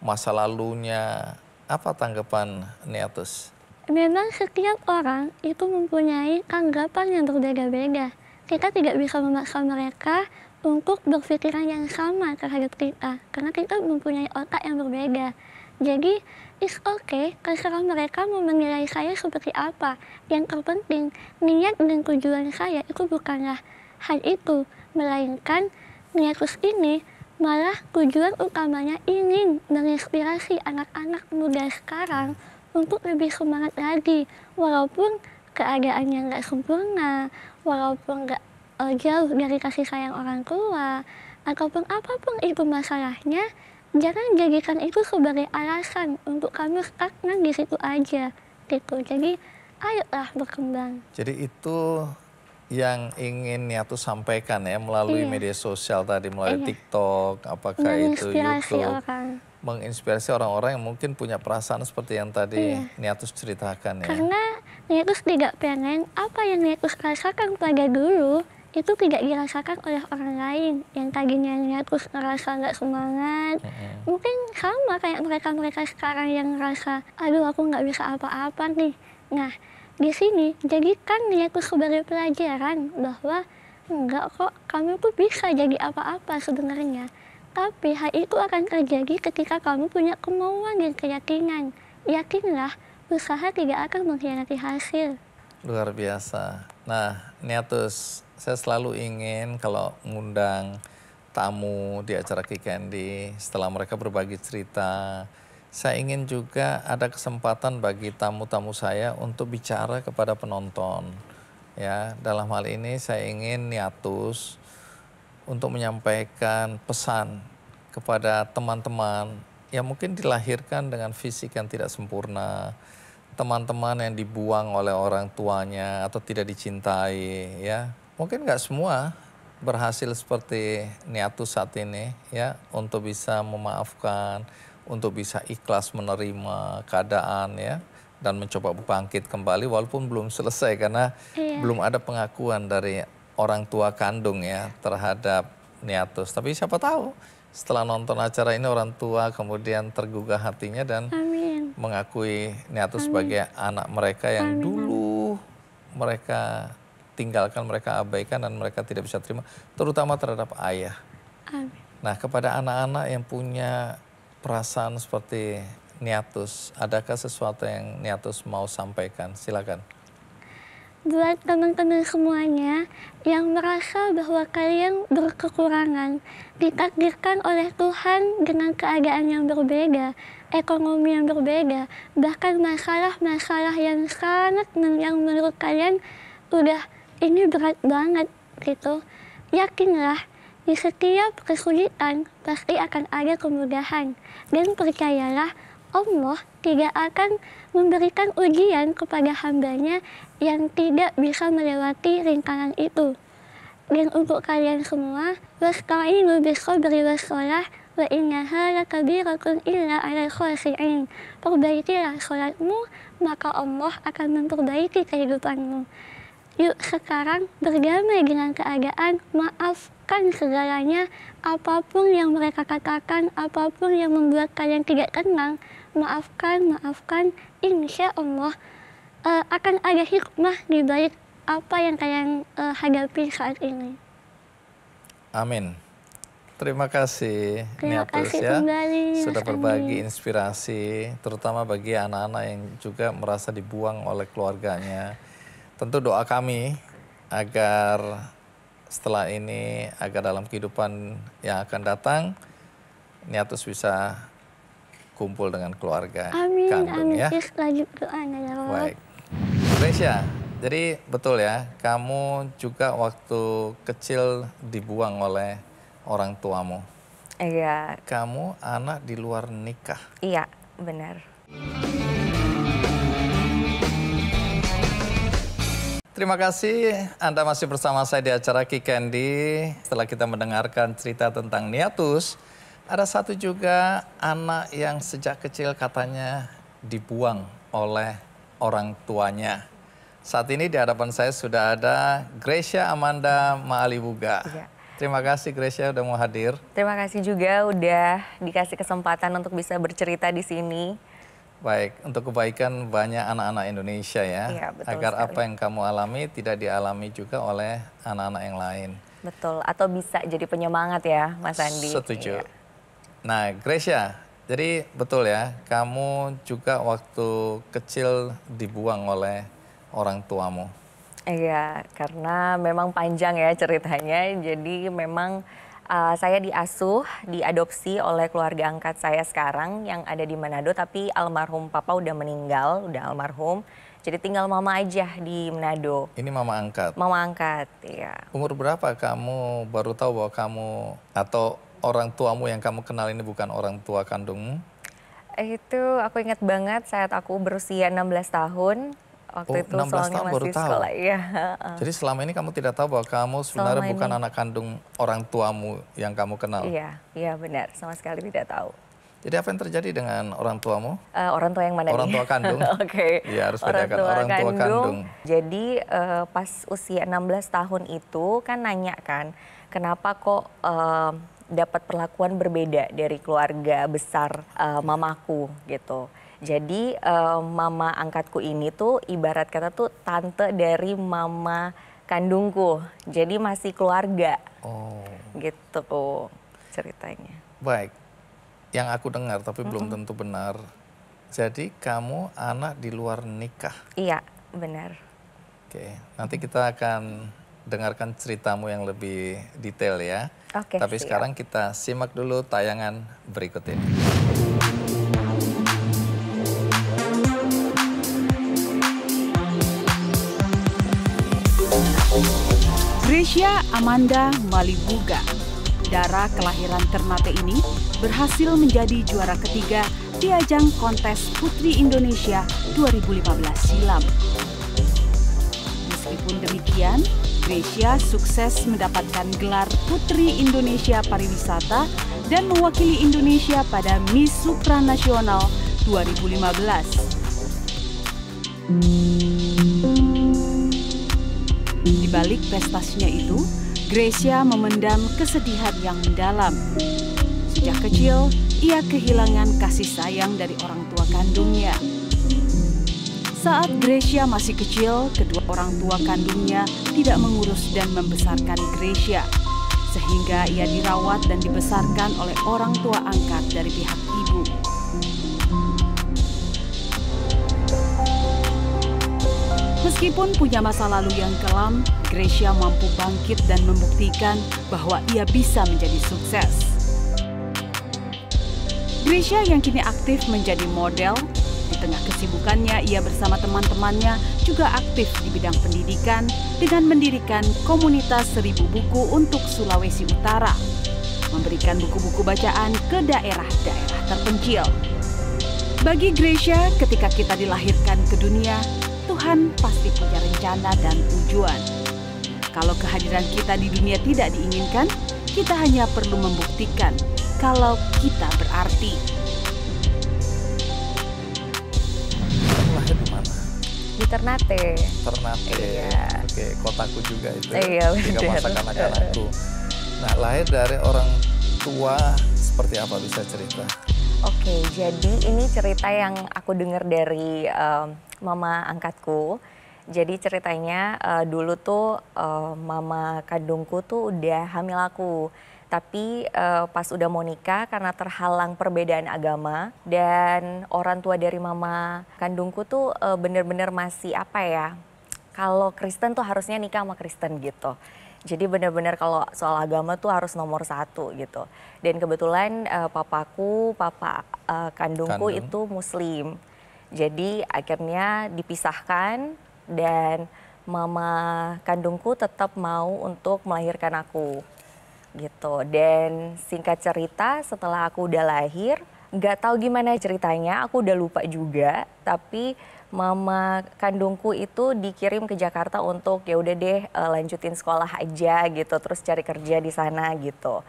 masa lalunya apa tanggapan Niatus? Memang setiap orang itu mempunyai tanggapan yang berbeda-beda. Kita tidak bisa memaksa mereka untuk berpikiran yang sama terhadap kita, karena kita mempunyai otak yang berbeda. Jadi, it's okay terserah mereka mau menilai saya seperti apa. Yang terpenting, niat dan tujuan saya itu bukanlah hal itu, melainkan niatus ini Malah tujuan utamanya ingin menginspirasi anak-anak muda sekarang untuk lebih semangat lagi, walaupun keadaannya nggak sempurna, walaupun nggak uh, jauh dari kasih sayang orang tua, ataupun apapun itu masalahnya, jangan jadikan itu sebagai alasan untuk kamu stagnan di situ aja, gitu. Jadi ayolah berkembang. Jadi itu yang ingin Niatu sampaikan ya melalui iya. media sosial tadi melalui iya. TikTok, apakah itu YouTube? Orang. Menginspirasi orang-orang yang mungkin punya perasaan seperti yang tadi iya. Niatu ceritakan ya. Karena Niatu tidak pengen apa yang Niatu rasakan pada dulu itu tidak dirasakan oleh orang lain yang tadinya Niatu ngerasa nggak semangat. Mm -hmm. Mungkin sama kayak mereka-mereka sekarang yang ngerasa, aduh aku nggak bisa apa-apa nih. Nah, di sini jadikan niatku ya, sebagai pelajaran bahwa enggak kok kamu tuh bisa jadi apa-apa sebenarnya tapi hal itu akan terjadi ketika kamu punya kemauan dan keyakinan yakinlah usaha tidak akan mengkhianati hasil luar biasa nah niatus saya selalu ingin kalau ngundang tamu di acara Kikendi setelah mereka berbagi cerita saya ingin juga ada kesempatan bagi tamu-tamu saya untuk bicara kepada penonton. Ya, dalam hal ini saya ingin Niatus untuk menyampaikan pesan kepada teman-teman yang mungkin dilahirkan dengan fisik yang tidak sempurna, teman-teman yang dibuang oleh orang tuanya atau tidak dicintai, ya. Mungkin nggak semua berhasil seperti Niatus saat ini, ya, untuk bisa memaafkan, untuk bisa ikhlas menerima keadaan ya dan mencoba bangkit kembali walaupun belum selesai karena iya. belum ada pengakuan dari orang tua kandung ya terhadap Niatus. Tapi siapa tahu setelah nonton acara ini orang tua kemudian tergugah hatinya dan Amin. mengakui Niatus sebagai anak mereka yang Amin. dulu mereka tinggalkan, mereka abaikan dan mereka tidak bisa terima terutama terhadap ayah. Amin. Nah, kepada anak-anak yang punya perasaan seperti Niatus, adakah sesuatu yang Niatus mau sampaikan? Silakan. Buat teman-teman semuanya yang merasa bahwa kalian berkekurangan, ditakdirkan oleh Tuhan dengan keadaan yang berbeda, ekonomi yang berbeda, bahkan masalah-masalah yang sangat yang menurut kalian udah ini berat banget gitu. Yakinlah, di setiap kesulitan pasti akan ada kemudahan dan percayalah, Allah tidak akan memberikan ujian kepada hambanya yang tidak bisa melewati ringkaran itu. Dan untuk kalian semua, wasta'inu bisabri wassalah wa innaha kabirakun illa ala khasi'in. Perbaikilah sholatmu, maka Allah akan memperbaiki kehidupanmu. Yuk sekarang berdamai dengan keadaan, maafkan segalanya, apapun yang mereka katakan, apapun yang membuat kalian tidak tenang, maafkan, maafkan, insya Allah uh, akan ada hikmah di balik apa yang kalian uh, hadapi saat ini. Amin. Terima kasih Terima Niatus kasih ya kembali, sudah berbagi Amin. inspirasi terutama bagi anak-anak yang juga merasa dibuang oleh keluarganya. Tentu doa kami agar setelah ini agar dalam kehidupan yang akan datang Niatus bisa kumpul dengan keluarga amin, kandung amin. ya. lanjut doanya ya. Baik. Indonesia, jadi betul ya, kamu juga waktu kecil dibuang oleh orang tuamu. Iya. Kamu anak di luar nikah. Iya, benar. terima kasih. Anda masih bersama saya di acara Candy. Setelah kita mendengarkan cerita tentang Niatus, ada satu juga anak yang sejak kecil katanya dibuang oleh orang tuanya. Saat ini di hadapan saya sudah ada Gracia Amanda Maalibuga. Ya. Terima kasih Gracia sudah mau hadir. Terima kasih juga udah dikasih kesempatan untuk bisa bercerita di sini. Baik, untuk kebaikan banyak anak-anak Indonesia ya, ya agar sekali. apa yang kamu alami tidak dialami juga oleh anak-anak yang lain. Betul, atau bisa jadi penyemangat ya Mas Andi. Setuju. Ya. Nah, Gracia, jadi betul ya, kamu juga waktu kecil dibuang oleh orang tuamu. Iya, karena memang panjang ya ceritanya, jadi memang Uh, saya diasuh, diadopsi oleh keluarga angkat saya sekarang yang ada di Manado, tapi almarhum papa udah meninggal, udah almarhum. Jadi tinggal mama aja di Manado. Ini mama angkat? Mama angkat, iya. Umur berapa kamu baru tahu bahwa kamu atau orang tuamu yang kamu kenal ini bukan orang tua kandungmu? Itu aku ingat banget saat aku berusia 16 tahun, Waktu oh, itu 16 tahun masih baru tahu. Ya. Jadi selama ini kamu tidak tahu bahwa kamu sebenarnya selama bukan ini. anak kandung orang tuamu yang kamu kenal. Iya, iya benar. Sama sekali tidak tahu. Jadi apa yang terjadi dengan orang tuamu? Uh, orang tua yang mana orang tua kandung. Oke. okay. Iya harus orang bedakan tua orang kandung. kandung. Jadi uh, pas usia 16 tahun itu kan nanya kan, kenapa kok uh, dapat perlakuan berbeda dari keluarga besar uh, mamaku gitu. Jadi uh, mama angkatku ini tuh ibarat kata tuh tante dari mama kandungku. Jadi masih keluarga. Oh. Gitu ceritanya. Baik. Yang aku dengar tapi mm -hmm. belum tentu benar. Jadi kamu anak di luar nikah. Iya, benar. Oke, nanti kita akan dengarkan ceritamu yang lebih detail ya. Oke. Tapi siap. sekarang kita simak dulu tayangan berikut ini. Grecia Amanda Malibuga, darah kelahiran Ternate ini berhasil menjadi juara ketiga di ajang kontes Putri Indonesia 2015 silam. Meskipun demikian, Grecia sukses mendapatkan gelar Putri Indonesia Pariwisata dan mewakili Indonesia pada Miss Supranasional 2015. Hmm. Di balik prestasinya itu, Gracia memendam kesedihan yang mendalam. Sejak kecil, ia kehilangan kasih sayang dari orang tua kandungnya. Saat Gracia masih kecil, kedua orang tua kandungnya tidak mengurus dan membesarkan Gracia, sehingga ia dirawat dan dibesarkan oleh orang tua angkat dari pihak ibu. Meskipun punya masa lalu yang kelam, Gracia mampu bangkit dan membuktikan bahwa ia bisa menjadi sukses. Gracia yang kini aktif menjadi model, di tengah kesibukannya ia bersama teman-temannya juga aktif di bidang pendidikan dengan mendirikan komunitas seribu buku untuk Sulawesi Utara, memberikan buku-buku bacaan ke daerah-daerah terpencil. Bagi Gracia, ketika kita dilahirkan ke dunia, Tuhan pasti punya rencana dan tujuan. Kalau kehadiran kita di dunia tidak diinginkan, kita hanya perlu membuktikan kalau kita berarti. Lahir di mana? Di Ternate. Ternate. Iya. Oke, kotaku juga itu. Ya. Iya, Tiga masa kanak-kanakku. Nah, lahir dari orang tua seperti apa bisa cerita? Oke, jadi ini cerita yang aku dengar dari um, mama angkatku. Jadi ceritanya uh, dulu tuh uh, mama kandungku tuh udah hamil aku. Tapi uh, pas udah mau nikah karena terhalang perbedaan agama dan orang tua dari mama kandungku tuh uh, bener-bener masih apa ya? Kalau Kristen tuh harusnya nikah sama Kristen gitu. Jadi bener-bener kalau soal agama tuh harus nomor satu gitu. Dan kebetulan uh, papaku, papa uh, kandungku Kandung. itu Muslim. Jadi akhirnya dipisahkan dan mama kandungku tetap mau untuk melahirkan aku gitu. Dan singkat cerita setelah aku udah lahir, nggak tahu gimana ceritanya, aku udah lupa juga. Tapi mama kandungku itu dikirim ke Jakarta untuk ya udah deh eh, lanjutin sekolah aja gitu, terus cari kerja di sana gitu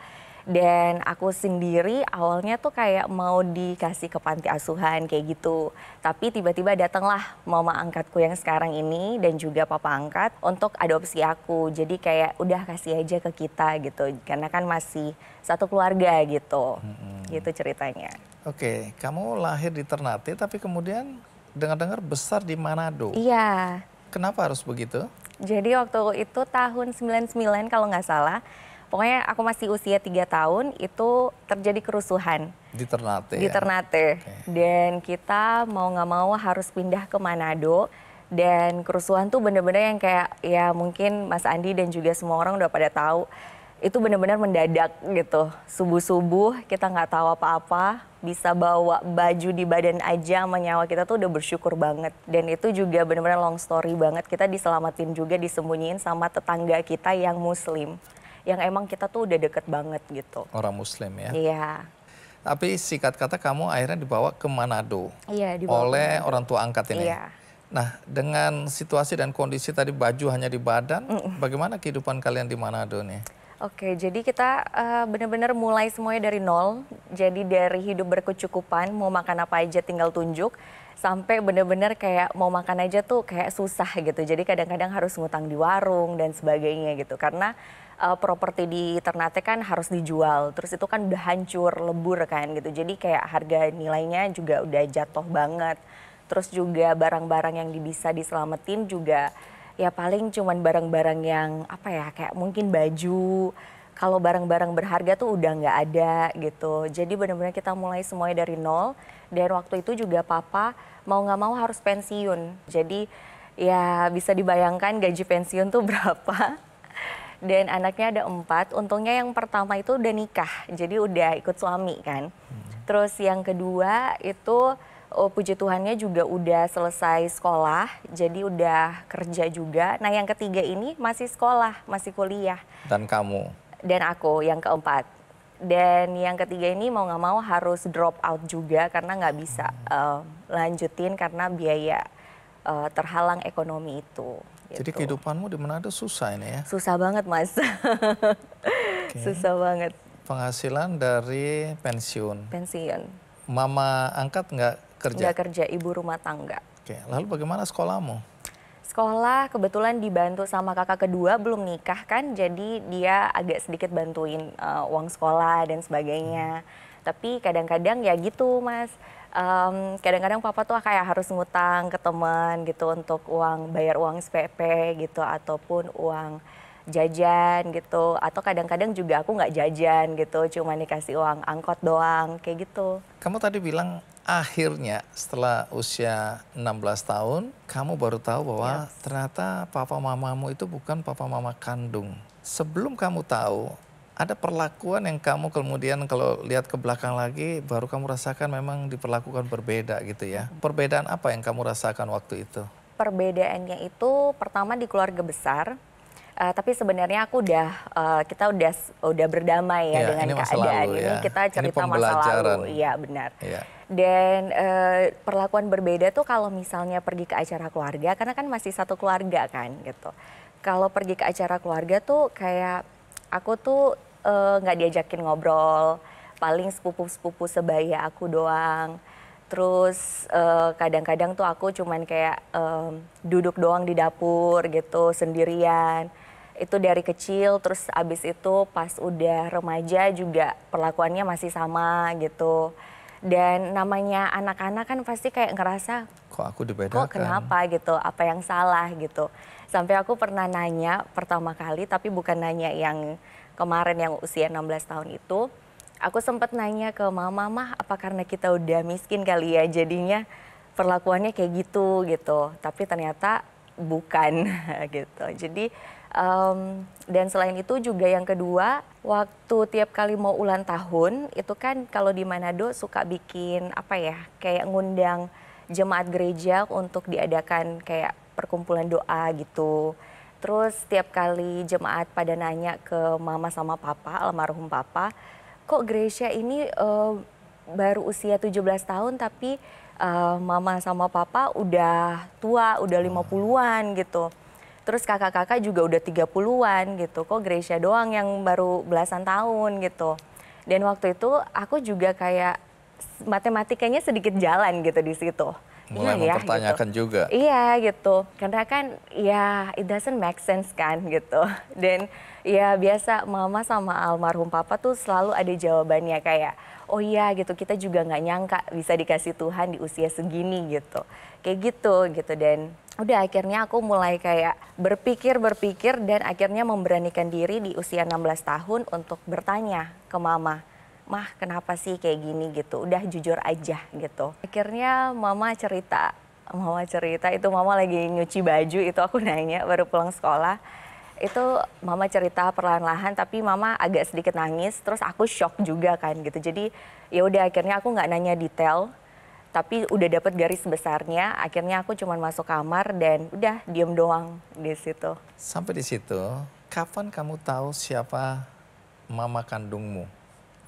dan aku sendiri awalnya tuh kayak mau dikasih ke panti asuhan kayak gitu tapi tiba-tiba datanglah mama angkatku yang sekarang ini dan juga papa angkat untuk adopsi aku jadi kayak udah kasih aja ke kita gitu karena kan masih satu keluarga gitu hmm. gitu ceritanya oke okay. kamu lahir di Ternate tapi kemudian dengar-dengar besar di Manado iya kenapa harus begitu jadi waktu itu tahun 99 kalau nggak salah Pokoknya aku masih usia tiga tahun itu terjadi kerusuhan. Di Ternate. Ya? Di Ternate. Ya? Okay. Dan kita mau nggak mau harus pindah ke Manado dan kerusuhan tuh bener-bener yang kayak ya mungkin Mas Andi dan juga semua orang udah pada tahu itu benar-benar mendadak gitu subuh-subuh kita nggak tahu apa-apa bisa bawa baju di badan aja sama nyawa kita tuh udah bersyukur banget dan itu juga benar-benar long story banget kita diselamatin juga disembunyiin sama tetangga kita yang muslim yang emang kita tuh udah deket banget gitu. Orang Muslim ya? Iya. Tapi sikat kata kamu akhirnya dibawa ke Manado iya, dibawa oleh Manado. orang tua angkat ini. Iya. Nah, dengan situasi dan kondisi tadi baju hanya di badan, mm. bagaimana kehidupan kalian di Manado nih? Oke, jadi kita uh, benar-benar mulai semuanya dari nol. Jadi dari hidup berkecukupan, mau makan apa aja tinggal tunjuk, sampai benar-benar kayak mau makan aja tuh kayak susah gitu. Jadi kadang-kadang harus ngutang di warung dan sebagainya gitu. Karena uh, properti di Ternate kan harus dijual. Terus itu kan udah hancur, lebur kan gitu. Jadi kayak harga nilainya juga udah jatuh banget. Terus juga barang-barang yang bisa diselamatin juga ya paling cuman barang-barang yang apa ya kayak mungkin baju kalau barang-barang berharga tuh udah nggak ada gitu. Jadi benar-benar kita mulai semuanya dari nol. Dan waktu itu juga papa mau nggak mau harus pensiun. Jadi ya bisa dibayangkan gaji pensiun tuh berapa dan anaknya ada empat. Untungnya yang pertama itu udah nikah, jadi udah ikut suami kan. Hmm. Terus yang kedua itu oh, puji Tuhannya juga udah selesai sekolah, jadi udah kerja juga. Nah yang ketiga ini masih sekolah, masih kuliah. Dan kamu? Dan aku yang keempat. Dan yang ketiga ini mau nggak mau harus drop out juga karena nggak bisa uh, lanjutin karena biaya uh, terhalang ekonomi itu. Jadi gitu. kehidupanmu di Manado susah ini ya? Susah banget mas, okay. susah banget. Penghasilan dari pensiun? Pensiun. Mama angkat nggak kerja? Nggak kerja, ibu rumah tangga. Oke, okay. lalu bagaimana sekolahmu? sekolah kebetulan dibantu sama kakak kedua belum nikah kan jadi dia agak sedikit bantuin uh, uang sekolah dan sebagainya hmm. tapi kadang-kadang ya gitu mas kadang kadang-kadang papa tuh kayak harus ngutang ke teman gitu untuk uang bayar uang SPP gitu ataupun uang jajan gitu atau kadang-kadang juga aku nggak jajan gitu cuma dikasih uang angkot doang kayak gitu kamu tadi bilang akhirnya setelah usia 16 tahun kamu baru tahu bahwa yes. Iya. ternyata papa mamamu itu bukan papa mama kandung. Sebelum kamu tahu ada perlakuan yang kamu kemudian kalau lihat ke belakang lagi baru kamu rasakan memang diperlakukan berbeda gitu ya. Perbedaan apa yang kamu rasakan waktu itu? Perbedaannya itu pertama di keluarga besar, uh, tapi sebenarnya aku udah uh, kita udah udah berdamai ya, ya dengan ini keadaan lalu, ini ya. kita cerita ini masa lalu iya benar ya. dan uh, perlakuan berbeda tuh kalau misalnya pergi ke acara keluarga karena kan masih satu keluarga kan gitu kalau pergi ke acara keluarga tuh kayak aku tuh nggak uh, diajakin ngobrol paling sepupu-sepupu sebaya aku doang terus kadang-kadang uh, tuh aku cuman kayak um, duduk doang di dapur gitu sendirian itu dari kecil terus abis itu pas udah remaja juga perlakuannya masih sama gitu dan namanya anak-anak kan pasti kayak ngerasa kok aku dibedakan kok kenapa gitu apa yang salah gitu sampai aku pernah nanya pertama kali tapi bukan nanya yang kemarin yang usia 16 tahun itu aku sempat nanya ke mama mah apa karena kita udah miskin kali ya jadinya perlakuannya kayak gitu gitu tapi ternyata bukan gitu jadi Um, dan selain itu juga yang kedua, waktu tiap kali mau ulang tahun, itu kan kalau di Manado suka bikin apa ya, kayak ngundang jemaat gereja untuk diadakan kayak perkumpulan doa gitu. Terus tiap kali jemaat pada nanya ke mama sama papa, almarhum papa, kok Gresia ini uh, baru usia 17 tahun tapi uh, mama sama papa udah tua, udah 50-an gitu terus kakak-kakak juga udah 30-an gitu kok Gracia doang yang baru belasan tahun gitu dan waktu itu aku juga kayak matematikanya sedikit jalan gitu di situ Iya mulai iya, mempertanyakan ya, gitu. juga. Iya gitu, karena kan ya it doesn't make sense kan gitu. Dan ya biasa mama sama almarhum papa tuh selalu ada jawabannya kayak oh iya gitu kita juga nggak nyangka bisa dikasih Tuhan di usia segini gitu kayak gitu gitu dan udah akhirnya aku mulai kayak berpikir berpikir dan akhirnya memberanikan diri di usia 16 tahun untuk bertanya ke mama mah kenapa sih kayak gini gitu udah jujur aja gitu akhirnya mama cerita mama cerita itu mama lagi nyuci baju itu aku nanya baru pulang sekolah itu mama cerita perlahan-lahan tapi mama agak sedikit nangis terus aku shock juga kan gitu jadi ya udah akhirnya aku nggak nanya detail tapi udah dapet garis besarnya akhirnya aku cuma masuk kamar dan udah diem doang di situ sampai di situ kapan kamu tahu siapa mama kandungmu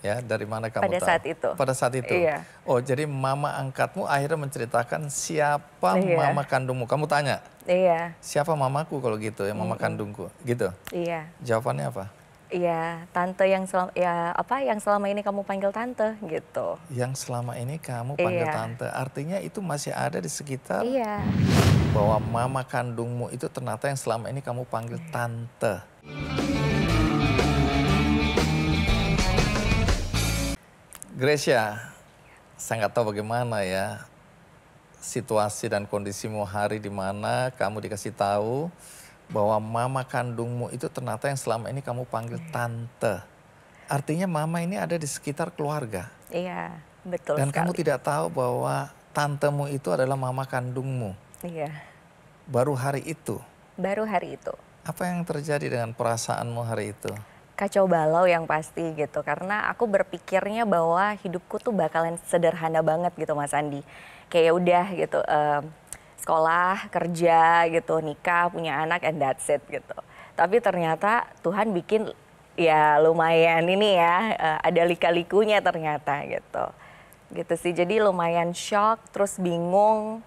ya dari mana kamu pada tahu? saat itu pada saat itu iya. oh jadi mama angkatmu akhirnya menceritakan siapa iya. mama kandungmu kamu tanya iya siapa mamaku kalau gitu ya mama mm -hmm. kandungku gitu iya jawabannya apa Iya, tante yang selama ya apa yang selama ini kamu panggil tante gitu. Yang selama ini kamu panggil iya. tante, artinya itu masih ada di sekitar. Iya. Bahwa mama kandungmu itu ternyata yang selama ini kamu panggil tante. Gresia, saya nggak tahu bagaimana ya situasi dan kondisimu hari di mana kamu dikasih tahu bahwa mama kandungmu itu ternyata yang selama ini kamu panggil iya. tante. Artinya mama ini ada di sekitar keluarga. Iya, betul Dan sekali. kamu tidak tahu bahwa tantemu itu adalah mama kandungmu. Iya. Baru hari itu. Baru hari itu. Apa yang terjadi dengan perasaanmu hari itu? kacau balau yang pasti gitu karena aku berpikirnya bahwa hidupku tuh bakalan sederhana banget gitu Mas Andi kayak ya udah gitu uh, sekolah kerja gitu nikah punya anak and that's it gitu tapi ternyata Tuhan bikin ya lumayan ini ya uh, ada lika-likunya ternyata gitu gitu sih jadi lumayan shock terus bingung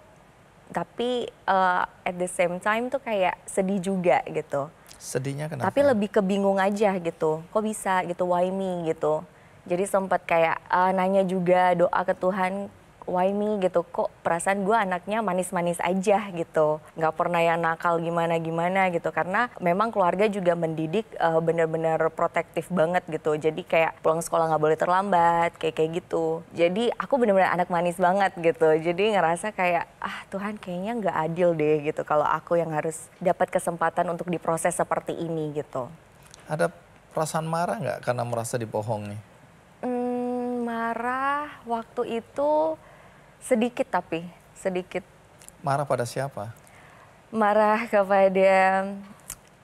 tapi uh, at the same time tuh kayak sedih juga gitu Sedihnya kenapa? Tapi lebih kebingung aja gitu. Kok bisa gitu, why me gitu. Jadi sempat kayak uh, nanya juga doa ke Tuhan why me gitu kok perasaan gue anaknya manis-manis aja gitu nggak pernah yang nakal gimana-gimana gitu karena memang keluarga juga mendidik uh, bener-bener protektif banget gitu jadi kayak pulang sekolah nggak boleh terlambat kayak kayak gitu jadi aku bener-bener anak manis banget gitu jadi ngerasa kayak ah Tuhan kayaknya nggak adil deh gitu kalau aku yang harus dapat kesempatan untuk diproses seperti ini gitu ada perasaan marah nggak karena merasa dibohongi? Hmm, marah waktu itu Sedikit tapi, sedikit. Marah pada siapa? Marah kepada,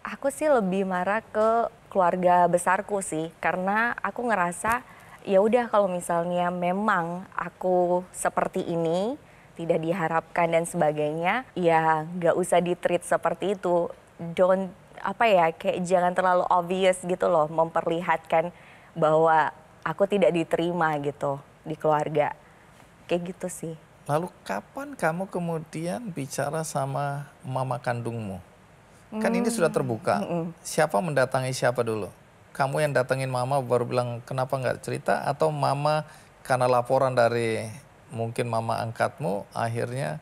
aku sih lebih marah ke keluarga besarku sih, karena aku ngerasa ya udah kalau misalnya memang aku seperti ini, tidak diharapkan dan sebagainya, ya nggak usah ditreat seperti itu. Don't apa ya kayak jangan terlalu obvious gitu loh memperlihatkan bahwa aku tidak diterima gitu di keluarga kayak gitu sih. Lalu kapan kamu kemudian bicara sama mama kandungmu? Hmm. Kan ini sudah hmm, terbuka. Hmm, hmm. Siapa mendatangi siapa dulu? Kamu yang datangin mama baru bilang kenapa nggak cerita atau mama karena laporan dari mungkin mama angkatmu akhirnya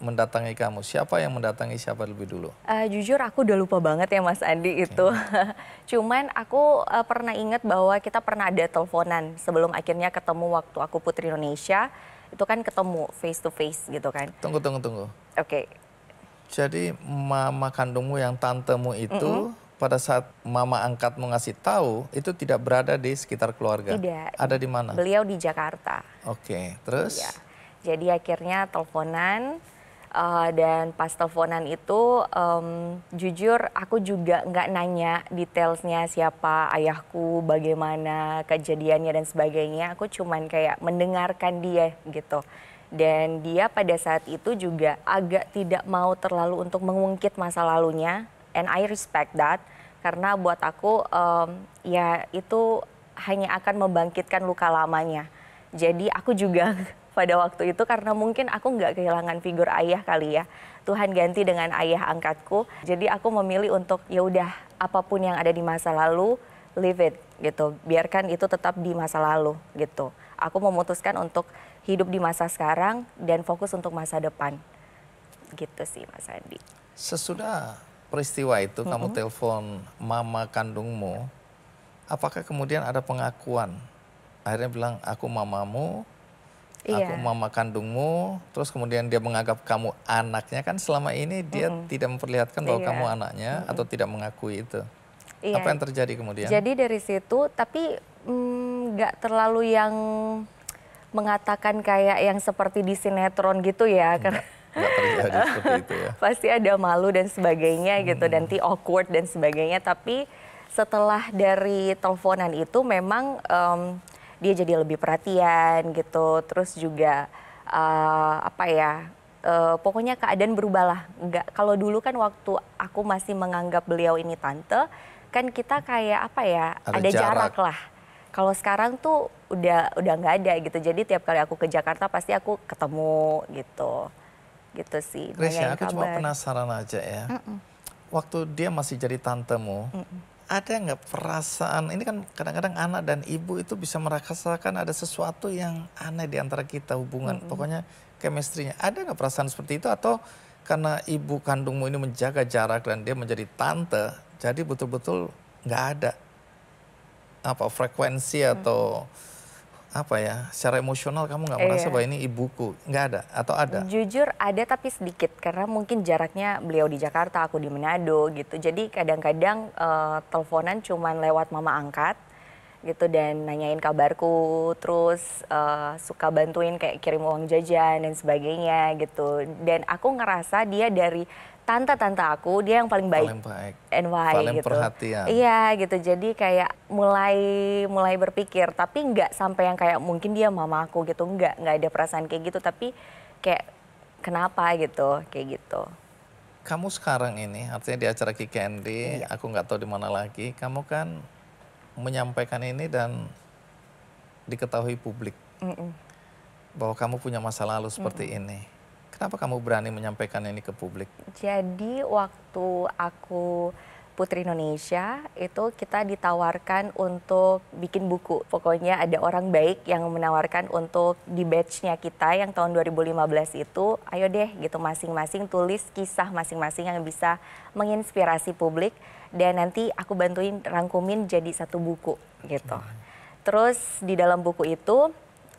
mendatangi kamu? Siapa yang mendatangi siapa lebih dulu? Uh, jujur aku udah lupa banget ya Mas Andi itu. Hmm. Cuman aku uh, pernah ingat bahwa kita pernah ada teleponan sebelum akhirnya ketemu waktu aku Putri Indonesia itu kan ketemu face to face gitu kan. Tunggu, tunggu, tunggu. Oke. Okay. Jadi mama kandungmu yang tantemu itu mm -mm. pada saat mama angkatmu ngasih tahu itu tidak berada di sekitar keluarga. Tidak. Ada di mana? Beliau di Jakarta. Oke, okay. terus? Iya. Jadi akhirnya teleponan Uh, dan pas teleponan itu um, jujur aku juga nggak nanya detailsnya siapa ayahku, bagaimana kejadiannya dan sebagainya. Aku cuman kayak mendengarkan dia gitu. Dan dia pada saat itu juga agak tidak mau terlalu untuk mengungkit masa lalunya. And I respect that karena buat aku um, ya itu hanya akan membangkitkan luka lamanya. Jadi aku juga pada waktu itu karena mungkin aku nggak kehilangan figur ayah kali ya. Tuhan ganti dengan ayah angkatku. Jadi aku memilih untuk ya udah apapun yang ada di masa lalu live it gitu. Biarkan itu tetap di masa lalu gitu. Aku memutuskan untuk hidup di masa sekarang dan fokus untuk masa depan. Gitu sih Mas Andi. Sesudah peristiwa itu mm -hmm. kamu telepon mama kandungmu, apakah kemudian ada pengakuan? Akhirnya bilang aku mamamu, Iya. Aku mama kandungmu, terus kemudian dia menganggap kamu anaknya kan selama ini dia mm -hmm. tidak memperlihatkan bahwa iya. kamu anaknya mm -hmm. atau tidak mengakui itu. Iya. Apa yang terjadi kemudian? Jadi dari situ, tapi mm, nggak mm, terlalu yang mengatakan kayak yang seperti di sinetron gitu ya, karena nggak terjadi seperti itu ya. Pasti ada malu dan sebagainya gitu, dan nanti awkward dan sebagainya. Tapi setelah dari teleponan itu memang um, dia jadi lebih perhatian gitu terus juga uh, apa ya uh, pokoknya keadaan berubah lah. nggak kalau dulu kan waktu aku masih menganggap beliau ini tante kan kita kayak apa ya ada, ada jarak. jarak lah kalau sekarang tuh udah udah nggak ada gitu jadi tiap kali aku ke Jakarta pasti aku ketemu gitu gitu sih Gracia, aku kabar. cuma penasaran aja ya mm -mm. waktu dia masih jadi tantemu mm -mm ada nggak perasaan ini kan kadang-kadang anak dan ibu itu bisa merasakan ada sesuatu yang aneh di antara kita hubungan -hmm. pokoknya chemistry-nya ada nggak perasaan seperti itu atau karena ibu kandungmu ini menjaga jarak dan dia menjadi tante jadi betul-betul nggak ada apa frekuensi atau apa ya secara emosional kamu nggak iya. merasa iya. bahwa ini ibuku nggak ada atau ada jujur ada tapi sedikit karena mungkin jaraknya beliau di Jakarta aku di Manado gitu jadi kadang-kadang uh, teleponan cuman lewat mama angkat gitu dan nanyain kabarku terus uh, suka bantuin kayak kirim uang jajan dan sebagainya gitu dan aku ngerasa dia dari tante-tante aku dia yang paling baik. Paling baik. NY paling gitu. perhatian. Iya gitu. Jadi kayak mulai mulai berpikir tapi nggak sampai yang kayak mungkin dia mama aku gitu nggak nggak ada perasaan kayak gitu tapi kayak kenapa gitu kayak gitu. Kamu sekarang ini artinya di acara Kiki Andy, iya. aku nggak tahu di mana lagi. Kamu kan menyampaikan ini dan diketahui publik mm -mm. bahwa kamu punya masa lalu seperti mm -mm. ini Kenapa kamu berani menyampaikan ini ke publik? Jadi waktu aku Putri Indonesia itu kita ditawarkan untuk bikin buku. Pokoknya ada orang baik yang menawarkan untuk di batchnya kita yang tahun 2015 itu, ayo deh gitu masing-masing tulis kisah masing-masing yang bisa menginspirasi publik dan nanti aku bantuin rangkumin jadi satu buku gitu. Hmm. Terus di dalam buku itu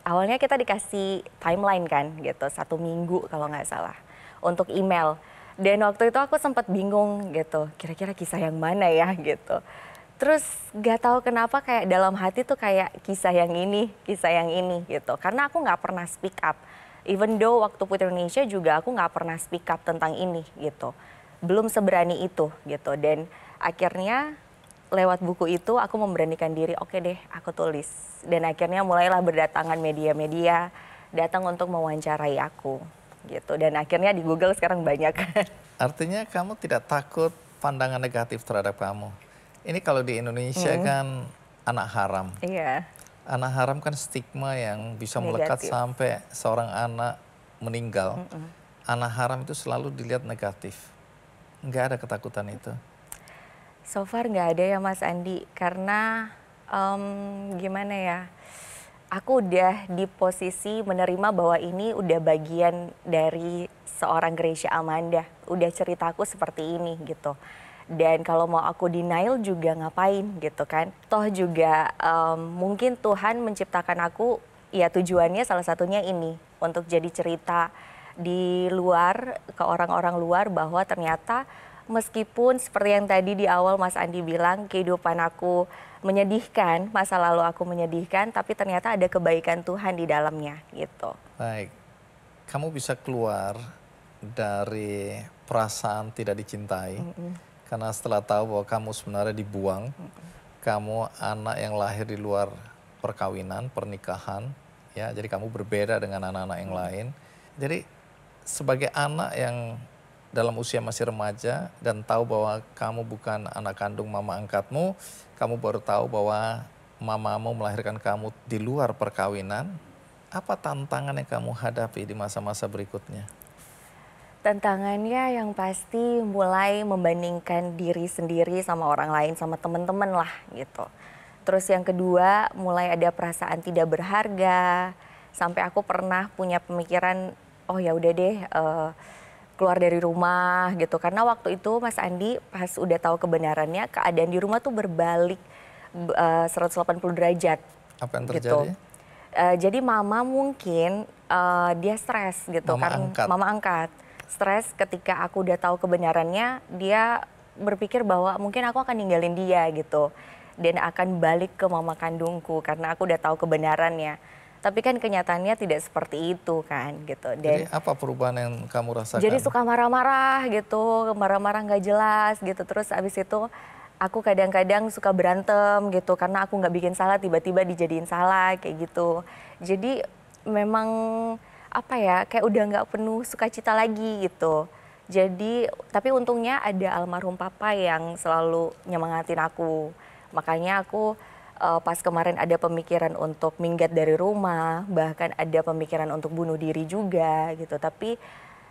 awalnya kita dikasih timeline kan gitu satu minggu kalau nggak salah untuk email dan waktu itu aku sempat bingung gitu kira-kira kisah yang mana ya gitu terus nggak tahu kenapa kayak dalam hati tuh kayak kisah yang ini kisah yang ini gitu karena aku nggak pernah speak up even though waktu Putri Indonesia juga aku nggak pernah speak up tentang ini gitu belum seberani itu gitu dan akhirnya lewat buku itu aku memberanikan diri, oke okay deh aku tulis. Dan akhirnya mulailah berdatangan media-media datang untuk mewawancarai aku gitu. Dan akhirnya di Google sekarang banyak. Artinya kamu tidak takut pandangan negatif terhadap kamu. Ini kalau di Indonesia hmm. kan anak haram. Iya. Anak haram kan stigma yang bisa melekat sampai seorang anak meninggal. Mm -mm. Anak haram itu selalu dilihat negatif. Enggak ada ketakutan itu. So far nggak ada ya Mas Andi, karena um, gimana ya, aku udah di posisi menerima bahwa ini udah bagian dari seorang Gracia Amanda, udah ceritaku seperti ini gitu. Dan kalau mau aku denial juga ngapain gitu kan? Toh juga um, mungkin Tuhan menciptakan aku, ya tujuannya salah satunya ini untuk jadi cerita di luar ke orang-orang luar bahwa ternyata meskipun seperti yang tadi di awal Mas Andi bilang kehidupan aku menyedihkan, masa lalu aku menyedihkan, tapi ternyata ada kebaikan Tuhan di dalamnya gitu. Baik. Kamu bisa keluar dari perasaan tidak dicintai. Mm -mm. Karena setelah tahu bahwa kamu sebenarnya dibuang, mm -mm. kamu anak yang lahir di luar perkawinan, pernikahan, ya. Jadi kamu berbeda dengan anak-anak yang mm -mm. lain. Jadi sebagai anak yang dalam usia masih remaja dan tahu bahwa kamu bukan anak kandung mama angkatmu, kamu baru tahu bahwa mamamu melahirkan kamu di luar perkawinan, apa tantangan yang kamu hadapi di masa-masa berikutnya? Tantangannya yang pasti mulai membandingkan diri sendiri sama orang lain, sama teman-teman lah gitu. Terus yang kedua mulai ada perasaan tidak berharga, sampai aku pernah punya pemikiran, oh ya udah deh. Uh, keluar dari rumah gitu karena waktu itu Mas Andi pas udah tahu kebenarannya keadaan di rumah tuh berbalik eh, uh, 180 derajat apa yang gitu. terjadi gitu. uh, jadi mama mungkin uh, dia stres gitu mama kan angkat. mama angkat stres ketika aku udah tahu kebenarannya dia berpikir bahwa mungkin aku akan ninggalin dia gitu dan akan balik ke mama kandungku karena aku udah tahu kebenarannya tapi kan kenyataannya tidak seperti itu kan gitu. Dan Jadi apa perubahan yang kamu rasakan? Jadi suka marah-marah gitu, marah-marah nggak jelas gitu. Terus abis itu aku kadang-kadang suka berantem gitu karena aku nggak bikin salah tiba-tiba dijadiin salah kayak gitu. Jadi memang apa ya kayak udah nggak penuh sukacita lagi gitu. Jadi tapi untungnya ada almarhum papa yang selalu nyemangatin aku. Makanya aku uh, pas kemarin ada pemikiran untuk minggat dari rumah, bahkan ada pemikiran untuk bunuh diri juga gitu. Tapi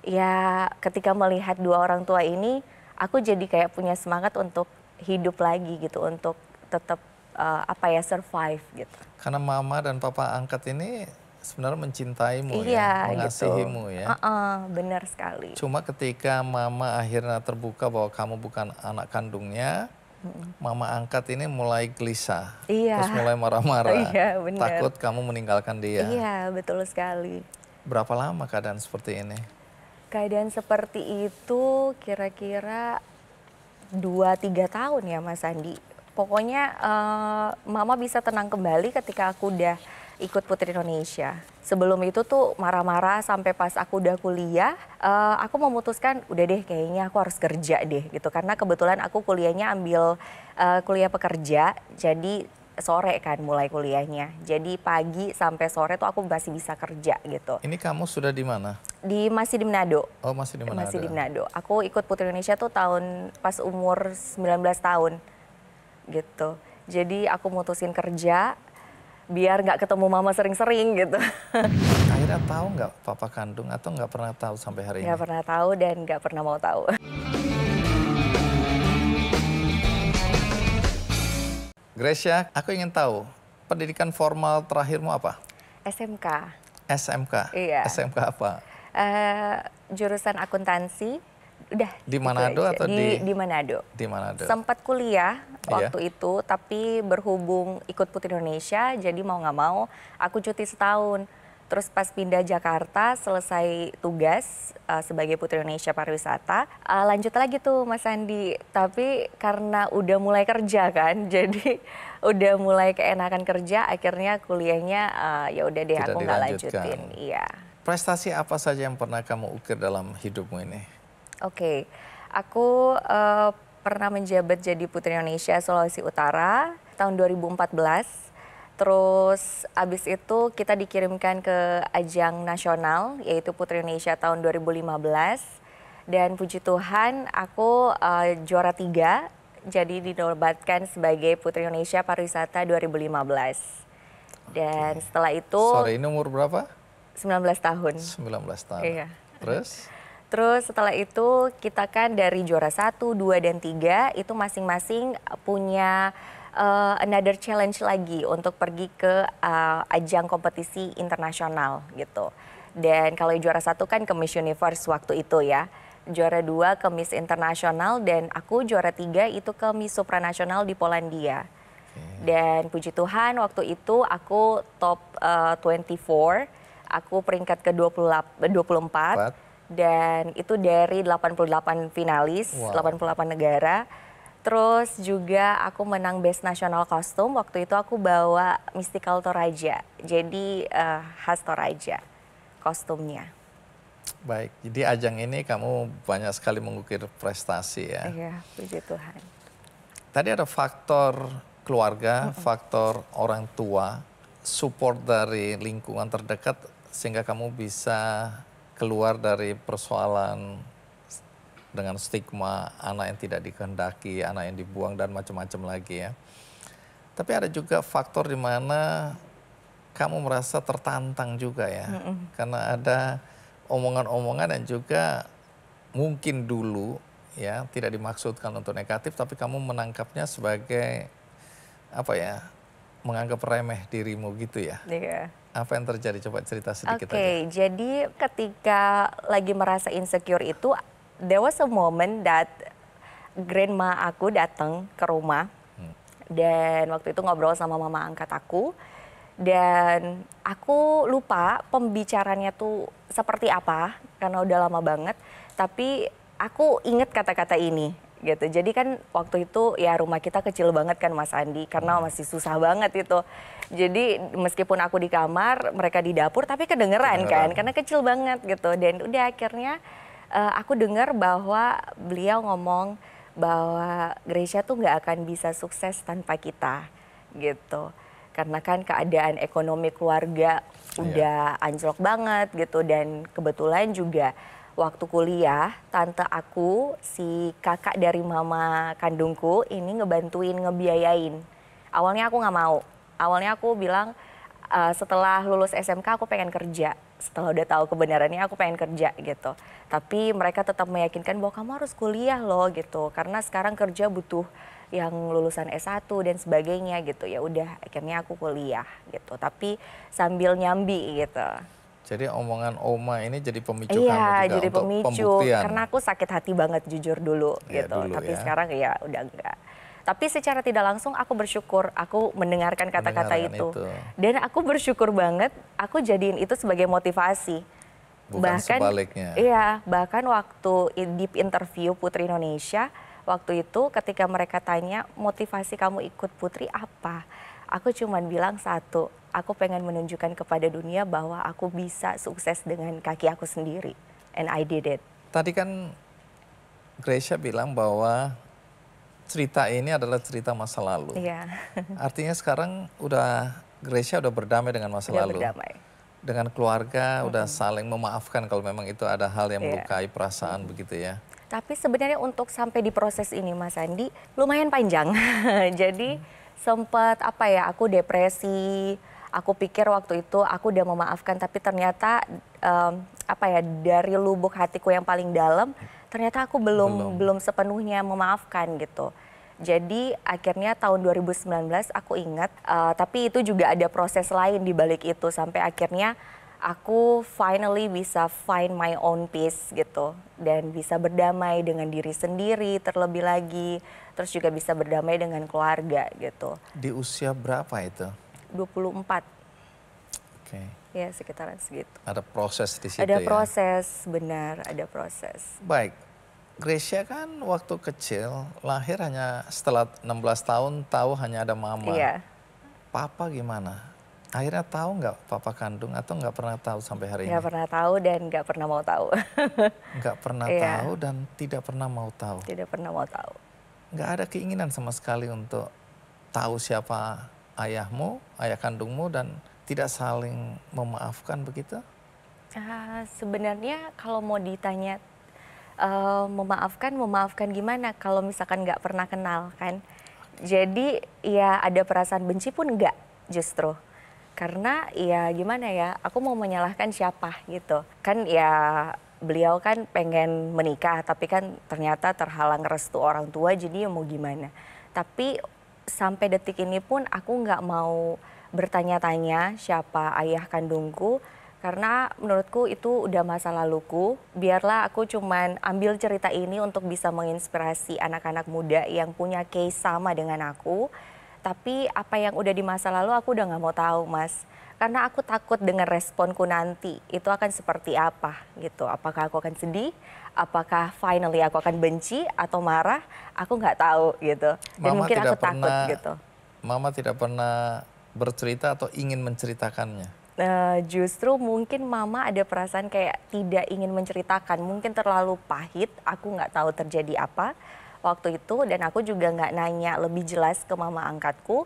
ya ketika melihat dua orang tua ini, aku jadi kayak punya semangat untuk hidup lagi gitu, untuk tetap uh, apa ya survive gitu. Karena mama dan papa angkat ini sebenarnya mencintaimu ya, iya, gitu. ya, mengasihimu gitu. ya. Uh -uh, benar sekali. Cuma ketika mama akhirnya terbuka bahwa kamu bukan anak kandungnya, mama angkat ini mulai gelisah, iya. terus mulai marah-marah, iya, takut kamu meninggalkan dia. Iya, betul sekali. Berapa lama keadaan seperti ini? Keadaan seperti itu kira-kira 2-3 tahun ya Mas Andi. Pokoknya uh, mama bisa tenang kembali ketika aku udah ikut Putri Indonesia. Sebelum itu tuh marah-marah sampai pas aku udah kuliah, uh, aku memutuskan udah deh kayaknya aku harus kerja deh gitu. Karena kebetulan aku kuliahnya ambil uh, kuliah pekerja, jadi sore kan mulai kuliahnya. Jadi pagi sampai sore tuh aku masih bisa kerja gitu. Ini kamu sudah di mana? Di masih di Manado. Oh, masih di Manado. Masih di Manado. Aku ikut Putri Indonesia tuh tahun pas umur 19 tahun. Gitu. Jadi aku mutusin kerja biar nggak ketemu mama sering-sering gitu. Akhirnya tahu nggak papa kandung atau nggak pernah tahu sampai hari ini? Nggak pernah tahu dan nggak pernah mau tahu. Gracia, aku ingin tahu pendidikan formal terakhirmu apa? SMK. SMK. Iya. SMK apa? Uh, jurusan akuntansi udah di gitu Manado gitu atau di, di di Manado. Di Manado. Sempat kuliah iya. waktu iya. itu tapi berhubung ikut Putri Indonesia jadi mau nggak mau aku cuti setahun. Terus pas pindah Jakarta selesai tugas uh, sebagai Putri Indonesia Pariwisata, uh, lanjut lagi tuh Mas Andi. Tapi karena udah mulai kerja kan, jadi udah mulai keenakan kerja, akhirnya kuliahnya uh, ya udah deh Tidak aku nggak lanjutin. Iya. Prestasi apa saja yang pernah kamu ukir dalam hidupmu ini? Oke, okay. aku uh, pernah menjabat jadi Putri Indonesia Sulawesi Utara tahun 2014. Terus abis itu kita dikirimkan ke ajang nasional yaitu Putri Indonesia tahun 2015 dan puji Tuhan aku uh, juara tiga jadi dinobatkan sebagai Putri Indonesia Pariwisata 2015 dan setelah itu sorry ini umur berapa 19 tahun 19 tahun iya. terus Terus setelah itu kita kan dari juara 1, 2 dan 3 itu masing-masing punya uh, another challenge lagi untuk pergi ke uh, ajang kompetisi internasional gitu. Dan kalau juara satu kan ke Miss Universe waktu itu ya. Juara dua ke Miss Internasional dan aku juara tiga itu ke Miss Supranasional di Polandia. Dan puji Tuhan waktu itu aku top eh, uh, 24, aku peringkat ke 28, 24. 24 dan itu dari 88 finalis, wow. 88 negara. Terus juga aku menang Best National Costume. Waktu itu aku bawa Mystical Toraja. Jadi uh, khas Toraja kostumnya. Baik, jadi ajang ini kamu banyak sekali mengukir prestasi ya. Iya, puji Tuhan. Tadi ada faktor keluarga, mm -hmm. faktor orang tua, support dari lingkungan terdekat sehingga kamu bisa keluar dari persoalan dengan stigma anak yang tidak dikehendaki, anak yang dibuang dan macam-macam lagi ya. Tapi ada juga faktor di mana kamu merasa tertantang juga ya. Mm -mm. Karena ada omongan-omongan dan juga mungkin dulu ya tidak dimaksudkan untuk negatif tapi kamu menangkapnya sebagai apa ya menganggap remeh dirimu gitu ya. Iya. Yeah. Apa yang terjadi? Coba cerita sedikit okay, aja. Oke, jadi ketika lagi merasa insecure itu, there was a moment that grandma aku datang ke rumah. Hmm. Dan waktu itu ngobrol sama mama angkat aku. Dan aku lupa pembicaranya tuh seperti apa, karena udah lama banget. Tapi aku inget kata-kata ini gitu. Jadi kan waktu itu ya rumah kita kecil banget kan Mas Andi karena hmm. masih susah banget itu. Jadi meskipun aku di kamar, mereka di dapur tapi kedengeran, kedengeran. kan karena kecil banget gitu. Dan udah akhirnya uh, aku dengar bahwa beliau ngomong bahwa Gresia tuh nggak akan bisa sukses tanpa kita gitu. Karena kan keadaan ekonomi keluarga iya. udah anjlok banget gitu dan kebetulan juga waktu kuliah, tante aku, si kakak dari mama kandungku ini ngebantuin, ngebiayain. Awalnya aku nggak mau. Awalnya aku bilang uh, setelah lulus SMK aku pengen kerja. Setelah udah tahu kebenarannya aku pengen kerja gitu. Tapi mereka tetap meyakinkan bahwa kamu harus kuliah loh gitu. Karena sekarang kerja butuh yang lulusan S1 dan sebagainya gitu. Ya udah akhirnya aku kuliah gitu. Tapi sambil nyambi gitu. Jadi omongan Oma ini jadi pemicu iya, kamu juga jadi untuk pemicu, pembuktian. Karena aku sakit hati banget jujur dulu ya, gitu. Dulu, Tapi ya. sekarang ya udah enggak. Tapi secara tidak langsung aku bersyukur aku mendengarkan kata-kata itu. itu. Dan aku bersyukur banget aku jadiin itu sebagai motivasi. Bukan bahkan sebaliknya. Iya, bahkan waktu deep interview Putri Indonesia waktu itu ketika mereka tanya motivasi kamu ikut Putri apa? Aku cuman bilang satu, aku pengen menunjukkan kepada dunia bahwa aku bisa sukses dengan kaki aku sendiri. And I did it. Tadi kan Gracia bilang bahwa cerita ini adalah cerita masa lalu. Iya. Artinya sekarang udah Gracia udah berdamai dengan masa udah lalu. Berdamai. Dengan keluarga mm-hmm. udah saling memaafkan kalau memang itu ada hal yang yeah. melukai perasaan mm-hmm. begitu ya. Tapi sebenarnya untuk sampai di proses ini Mas Andi lumayan panjang. Jadi hmm. sempat apa ya aku depresi aku pikir waktu itu aku udah memaafkan tapi ternyata um, apa ya dari lubuk hatiku yang paling dalam ternyata aku belum belum, belum sepenuhnya memaafkan gitu. Jadi akhirnya tahun 2019 aku ingat, uh, tapi itu juga ada proses lain di balik itu sampai akhirnya aku finally bisa find my own peace gitu dan bisa berdamai dengan diri sendiri terlebih lagi, terus juga bisa berdamai dengan keluarga gitu. Di usia berapa itu? 24. Oke. Okay. Ya, sekitaran segitu. Ada proses di situ Ada ya? proses, benar, ada proses. Baik. Gracia kan waktu kecil lahir hanya setelah 16 tahun tahu hanya ada mama. Iya. Papa gimana? Akhirnya tahu nggak papa kandung atau nggak pernah tahu sampai hari gak ini? Nggak pernah tahu dan nggak pernah mau tahu. nggak pernah iya. tahu dan tidak pernah mau tahu. Tidak pernah mau tahu. Nggak ada keinginan sama sekali untuk tahu siapa ayahmu, ayah kandungmu dan tidak saling memaafkan begitu? Uh, sebenarnya kalau mau ditanya uh, memaafkan, memaafkan gimana kalau misalkan nggak pernah kenal kan? Jadi ya ada perasaan benci pun nggak justru karena ya gimana ya aku mau menyalahkan siapa gitu kan ya beliau kan pengen menikah tapi kan ternyata terhalang restu orang tua jadi ya mau gimana tapi sampai detik ini pun aku nggak mau bertanya-tanya siapa ayah kandungku karena menurutku itu udah masa laluku. Biarlah aku cuman ambil cerita ini untuk bisa menginspirasi anak-anak muda yang punya case sama dengan aku. Tapi apa yang udah di masa lalu aku udah nggak mau tahu, Mas. Karena aku takut dengan responku nanti itu akan seperti apa gitu. Apakah aku akan sedih? apakah finally aku akan benci atau marah aku nggak tahu gitu dan mama mungkin aku pernah, takut gitu mama tidak pernah bercerita atau ingin menceritakannya uh, justru mungkin mama ada perasaan kayak tidak ingin menceritakan mungkin terlalu pahit aku nggak tahu terjadi apa waktu itu dan aku juga nggak nanya lebih jelas ke mama angkatku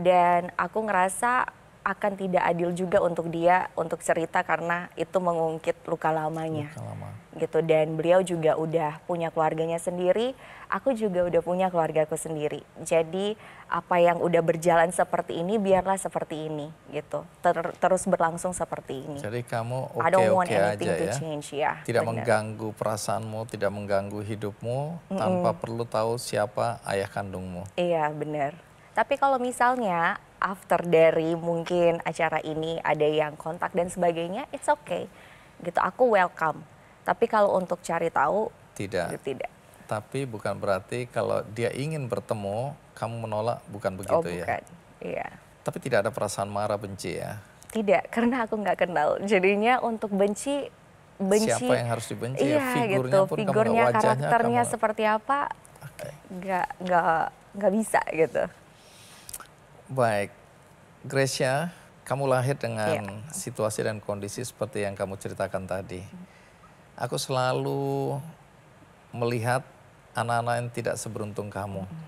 dan aku ngerasa akan tidak adil juga untuk dia untuk cerita karena itu mengungkit luka lamanya. Luka lama gitu dan beliau juga udah punya keluarganya sendiri aku juga udah punya keluargaku sendiri jadi apa yang udah berjalan seperti ini biarlah seperti ini gitu Ter terus berlangsung seperti ini jadi kamu oke okay, oke okay aja ya change, ya tidak bener. mengganggu perasaanmu tidak mengganggu hidupmu mm -mm. tanpa perlu tahu siapa ayah kandungmu iya benar tapi kalau misalnya after dari mungkin acara ini ada yang kontak dan sebagainya, it's okay. Gitu, aku welcome. Tapi kalau untuk cari tahu tidak. Ya tidak. Tapi bukan berarti kalau dia ingin bertemu kamu menolak bukan begitu oh, ya? bukan. ya. Iya. Tapi tidak ada perasaan marah benci ya. Tidak, karena aku nggak kenal. Jadinya untuk benci benci siapa yang harus dibenci ya? iya, ya figurnya gitu. pun figurnya kamu karakternya kamu... seperti apa nggak okay. nggak nggak bisa gitu baik Gracia kamu lahir dengan iya. situasi dan kondisi seperti yang kamu ceritakan tadi aku selalu melihat anak-anak yang tidak seberuntung kamu. Hmm.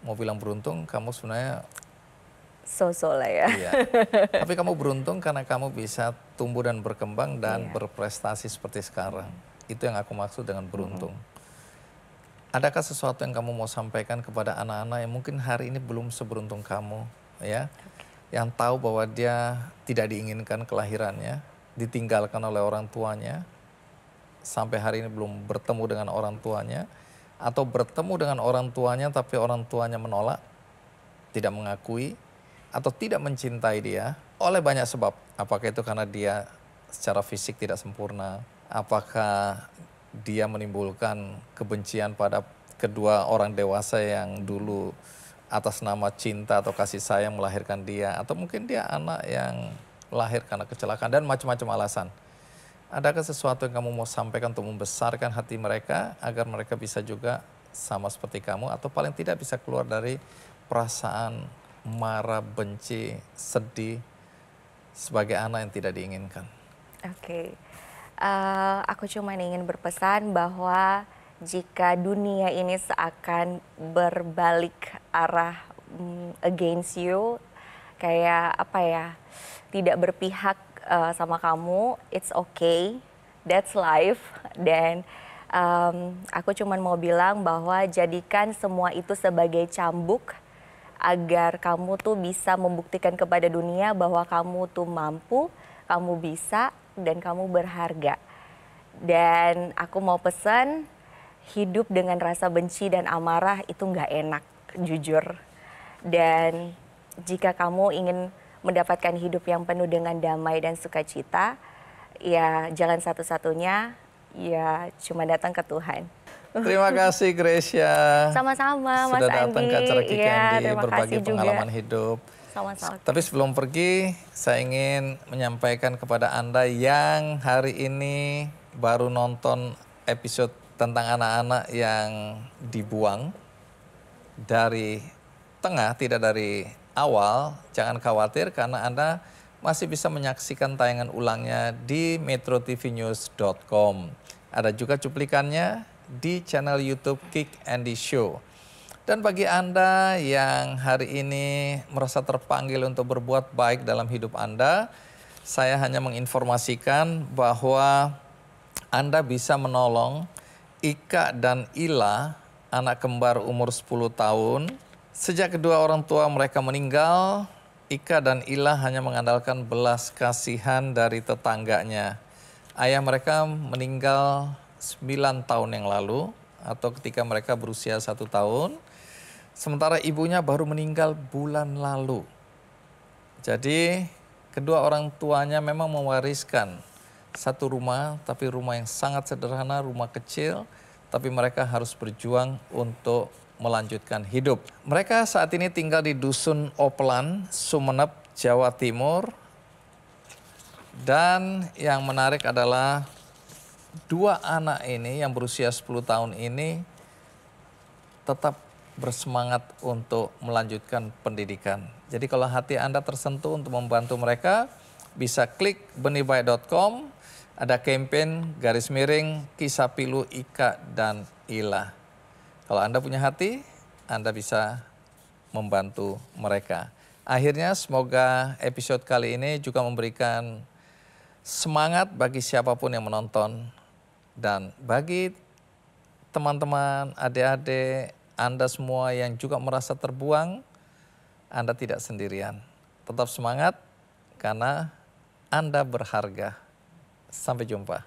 Mau bilang beruntung, kamu sebenarnya sosok lah ya. Iya. Tapi kamu beruntung karena kamu bisa tumbuh dan berkembang dan iya. berprestasi seperti sekarang. Hmm. Itu yang aku maksud dengan beruntung. Hmm. Adakah sesuatu yang kamu mau sampaikan kepada anak-anak yang mungkin hari ini belum seberuntung kamu, ya? Yang tahu bahwa dia tidak diinginkan kelahirannya, ditinggalkan oleh orang tuanya, sampai hari ini belum bertemu dengan orang tuanya atau bertemu dengan orang tuanya tapi orang tuanya menolak, tidak mengakui atau tidak mencintai dia oleh banyak sebab. Apakah itu karena dia secara fisik tidak sempurna? Apakah dia menimbulkan kebencian pada kedua orang dewasa yang dulu atas nama cinta atau kasih sayang melahirkan dia atau mungkin dia anak yang lahir karena kecelakaan dan macam-macam alasan. Adakah sesuatu yang kamu mau sampaikan untuk membesarkan hati mereka agar mereka bisa juga sama seperti kamu atau paling tidak bisa keluar dari perasaan marah, benci, sedih sebagai anak yang tidak diinginkan? Oke, okay. uh, eh, aku cuma ingin berpesan bahwa jika dunia ini seakan berbalik arah um, against you, kayak apa ya, tidak berpihak uh, sama kamu, it's okay, that's life. Dan um, aku cuma mau bilang bahwa jadikan semua itu sebagai cambuk agar kamu tuh bisa membuktikan kepada dunia bahwa kamu tuh mampu, kamu bisa, dan kamu berharga. Dan aku mau pesan, hidup dengan rasa benci dan amarah itu nggak enak, jujur. Dan jika kamu ingin mendapatkan hidup yang penuh dengan damai dan sukacita, ya jalan satu-satunya ya cuma datang ke Tuhan. Terima kasih Gracia. Sama-sama Mas Sudah datang ke acara Kiki ya, Andi, berbagi pengalaman juga. hidup. Sama-sama. Tapi sebelum pergi, saya ingin menyampaikan kepada Anda yang hari ini baru nonton episode tentang anak-anak yang dibuang dari tengah, tidak dari awal, jangan khawatir karena Anda masih bisa menyaksikan tayangan ulangnya di metrotvnews.com. Ada juga cuplikannya di channel YouTube Kick Andy Show. Dan bagi Anda yang hari ini merasa terpanggil untuk berbuat baik dalam hidup Anda, saya hanya menginformasikan bahwa Anda bisa menolong Ika dan Ila, anak kembar umur 10 tahun, Sejak kedua orang tua mereka meninggal, Ika dan Ilah hanya mengandalkan belas kasihan dari tetangganya. Ayah mereka meninggal 9 tahun yang lalu atau ketika mereka berusia satu tahun. Sementara ibunya baru meninggal bulan lalu. Jadi kedua orang tuanya memang mewariskan satu rumah, tapi rumah yang sangat sederhana, rumah kecil, tapi mereka harus berjuang untuk melanjutkan hidup. Mereka saat ini tinggal di Dusun Opelan, Sumeneb, Jawa Timur. Dan yang menarik adalah dua anak ini yang berusia 10 tahun ini tetap bersemangat untuk melanjutkan pendidikan. Jadi kalau hati Anda tersentuh untuk membantu mereka, bisa klik benibay.com. ada kampanye garis miring kisah pilu Ika dan Ilah. Kalau Anda punya hati, Anda bisa membantu mereka. Akhirnya semoga episode kali ini juga memberikan semangat bagi siapapun yang menonton dan bagi teman-teman, adik-adik, Anda semua yang juga merasa terbuang, Anda tidak sendirian. Tetap semangat karena Anda berharga. Sampai jumpa.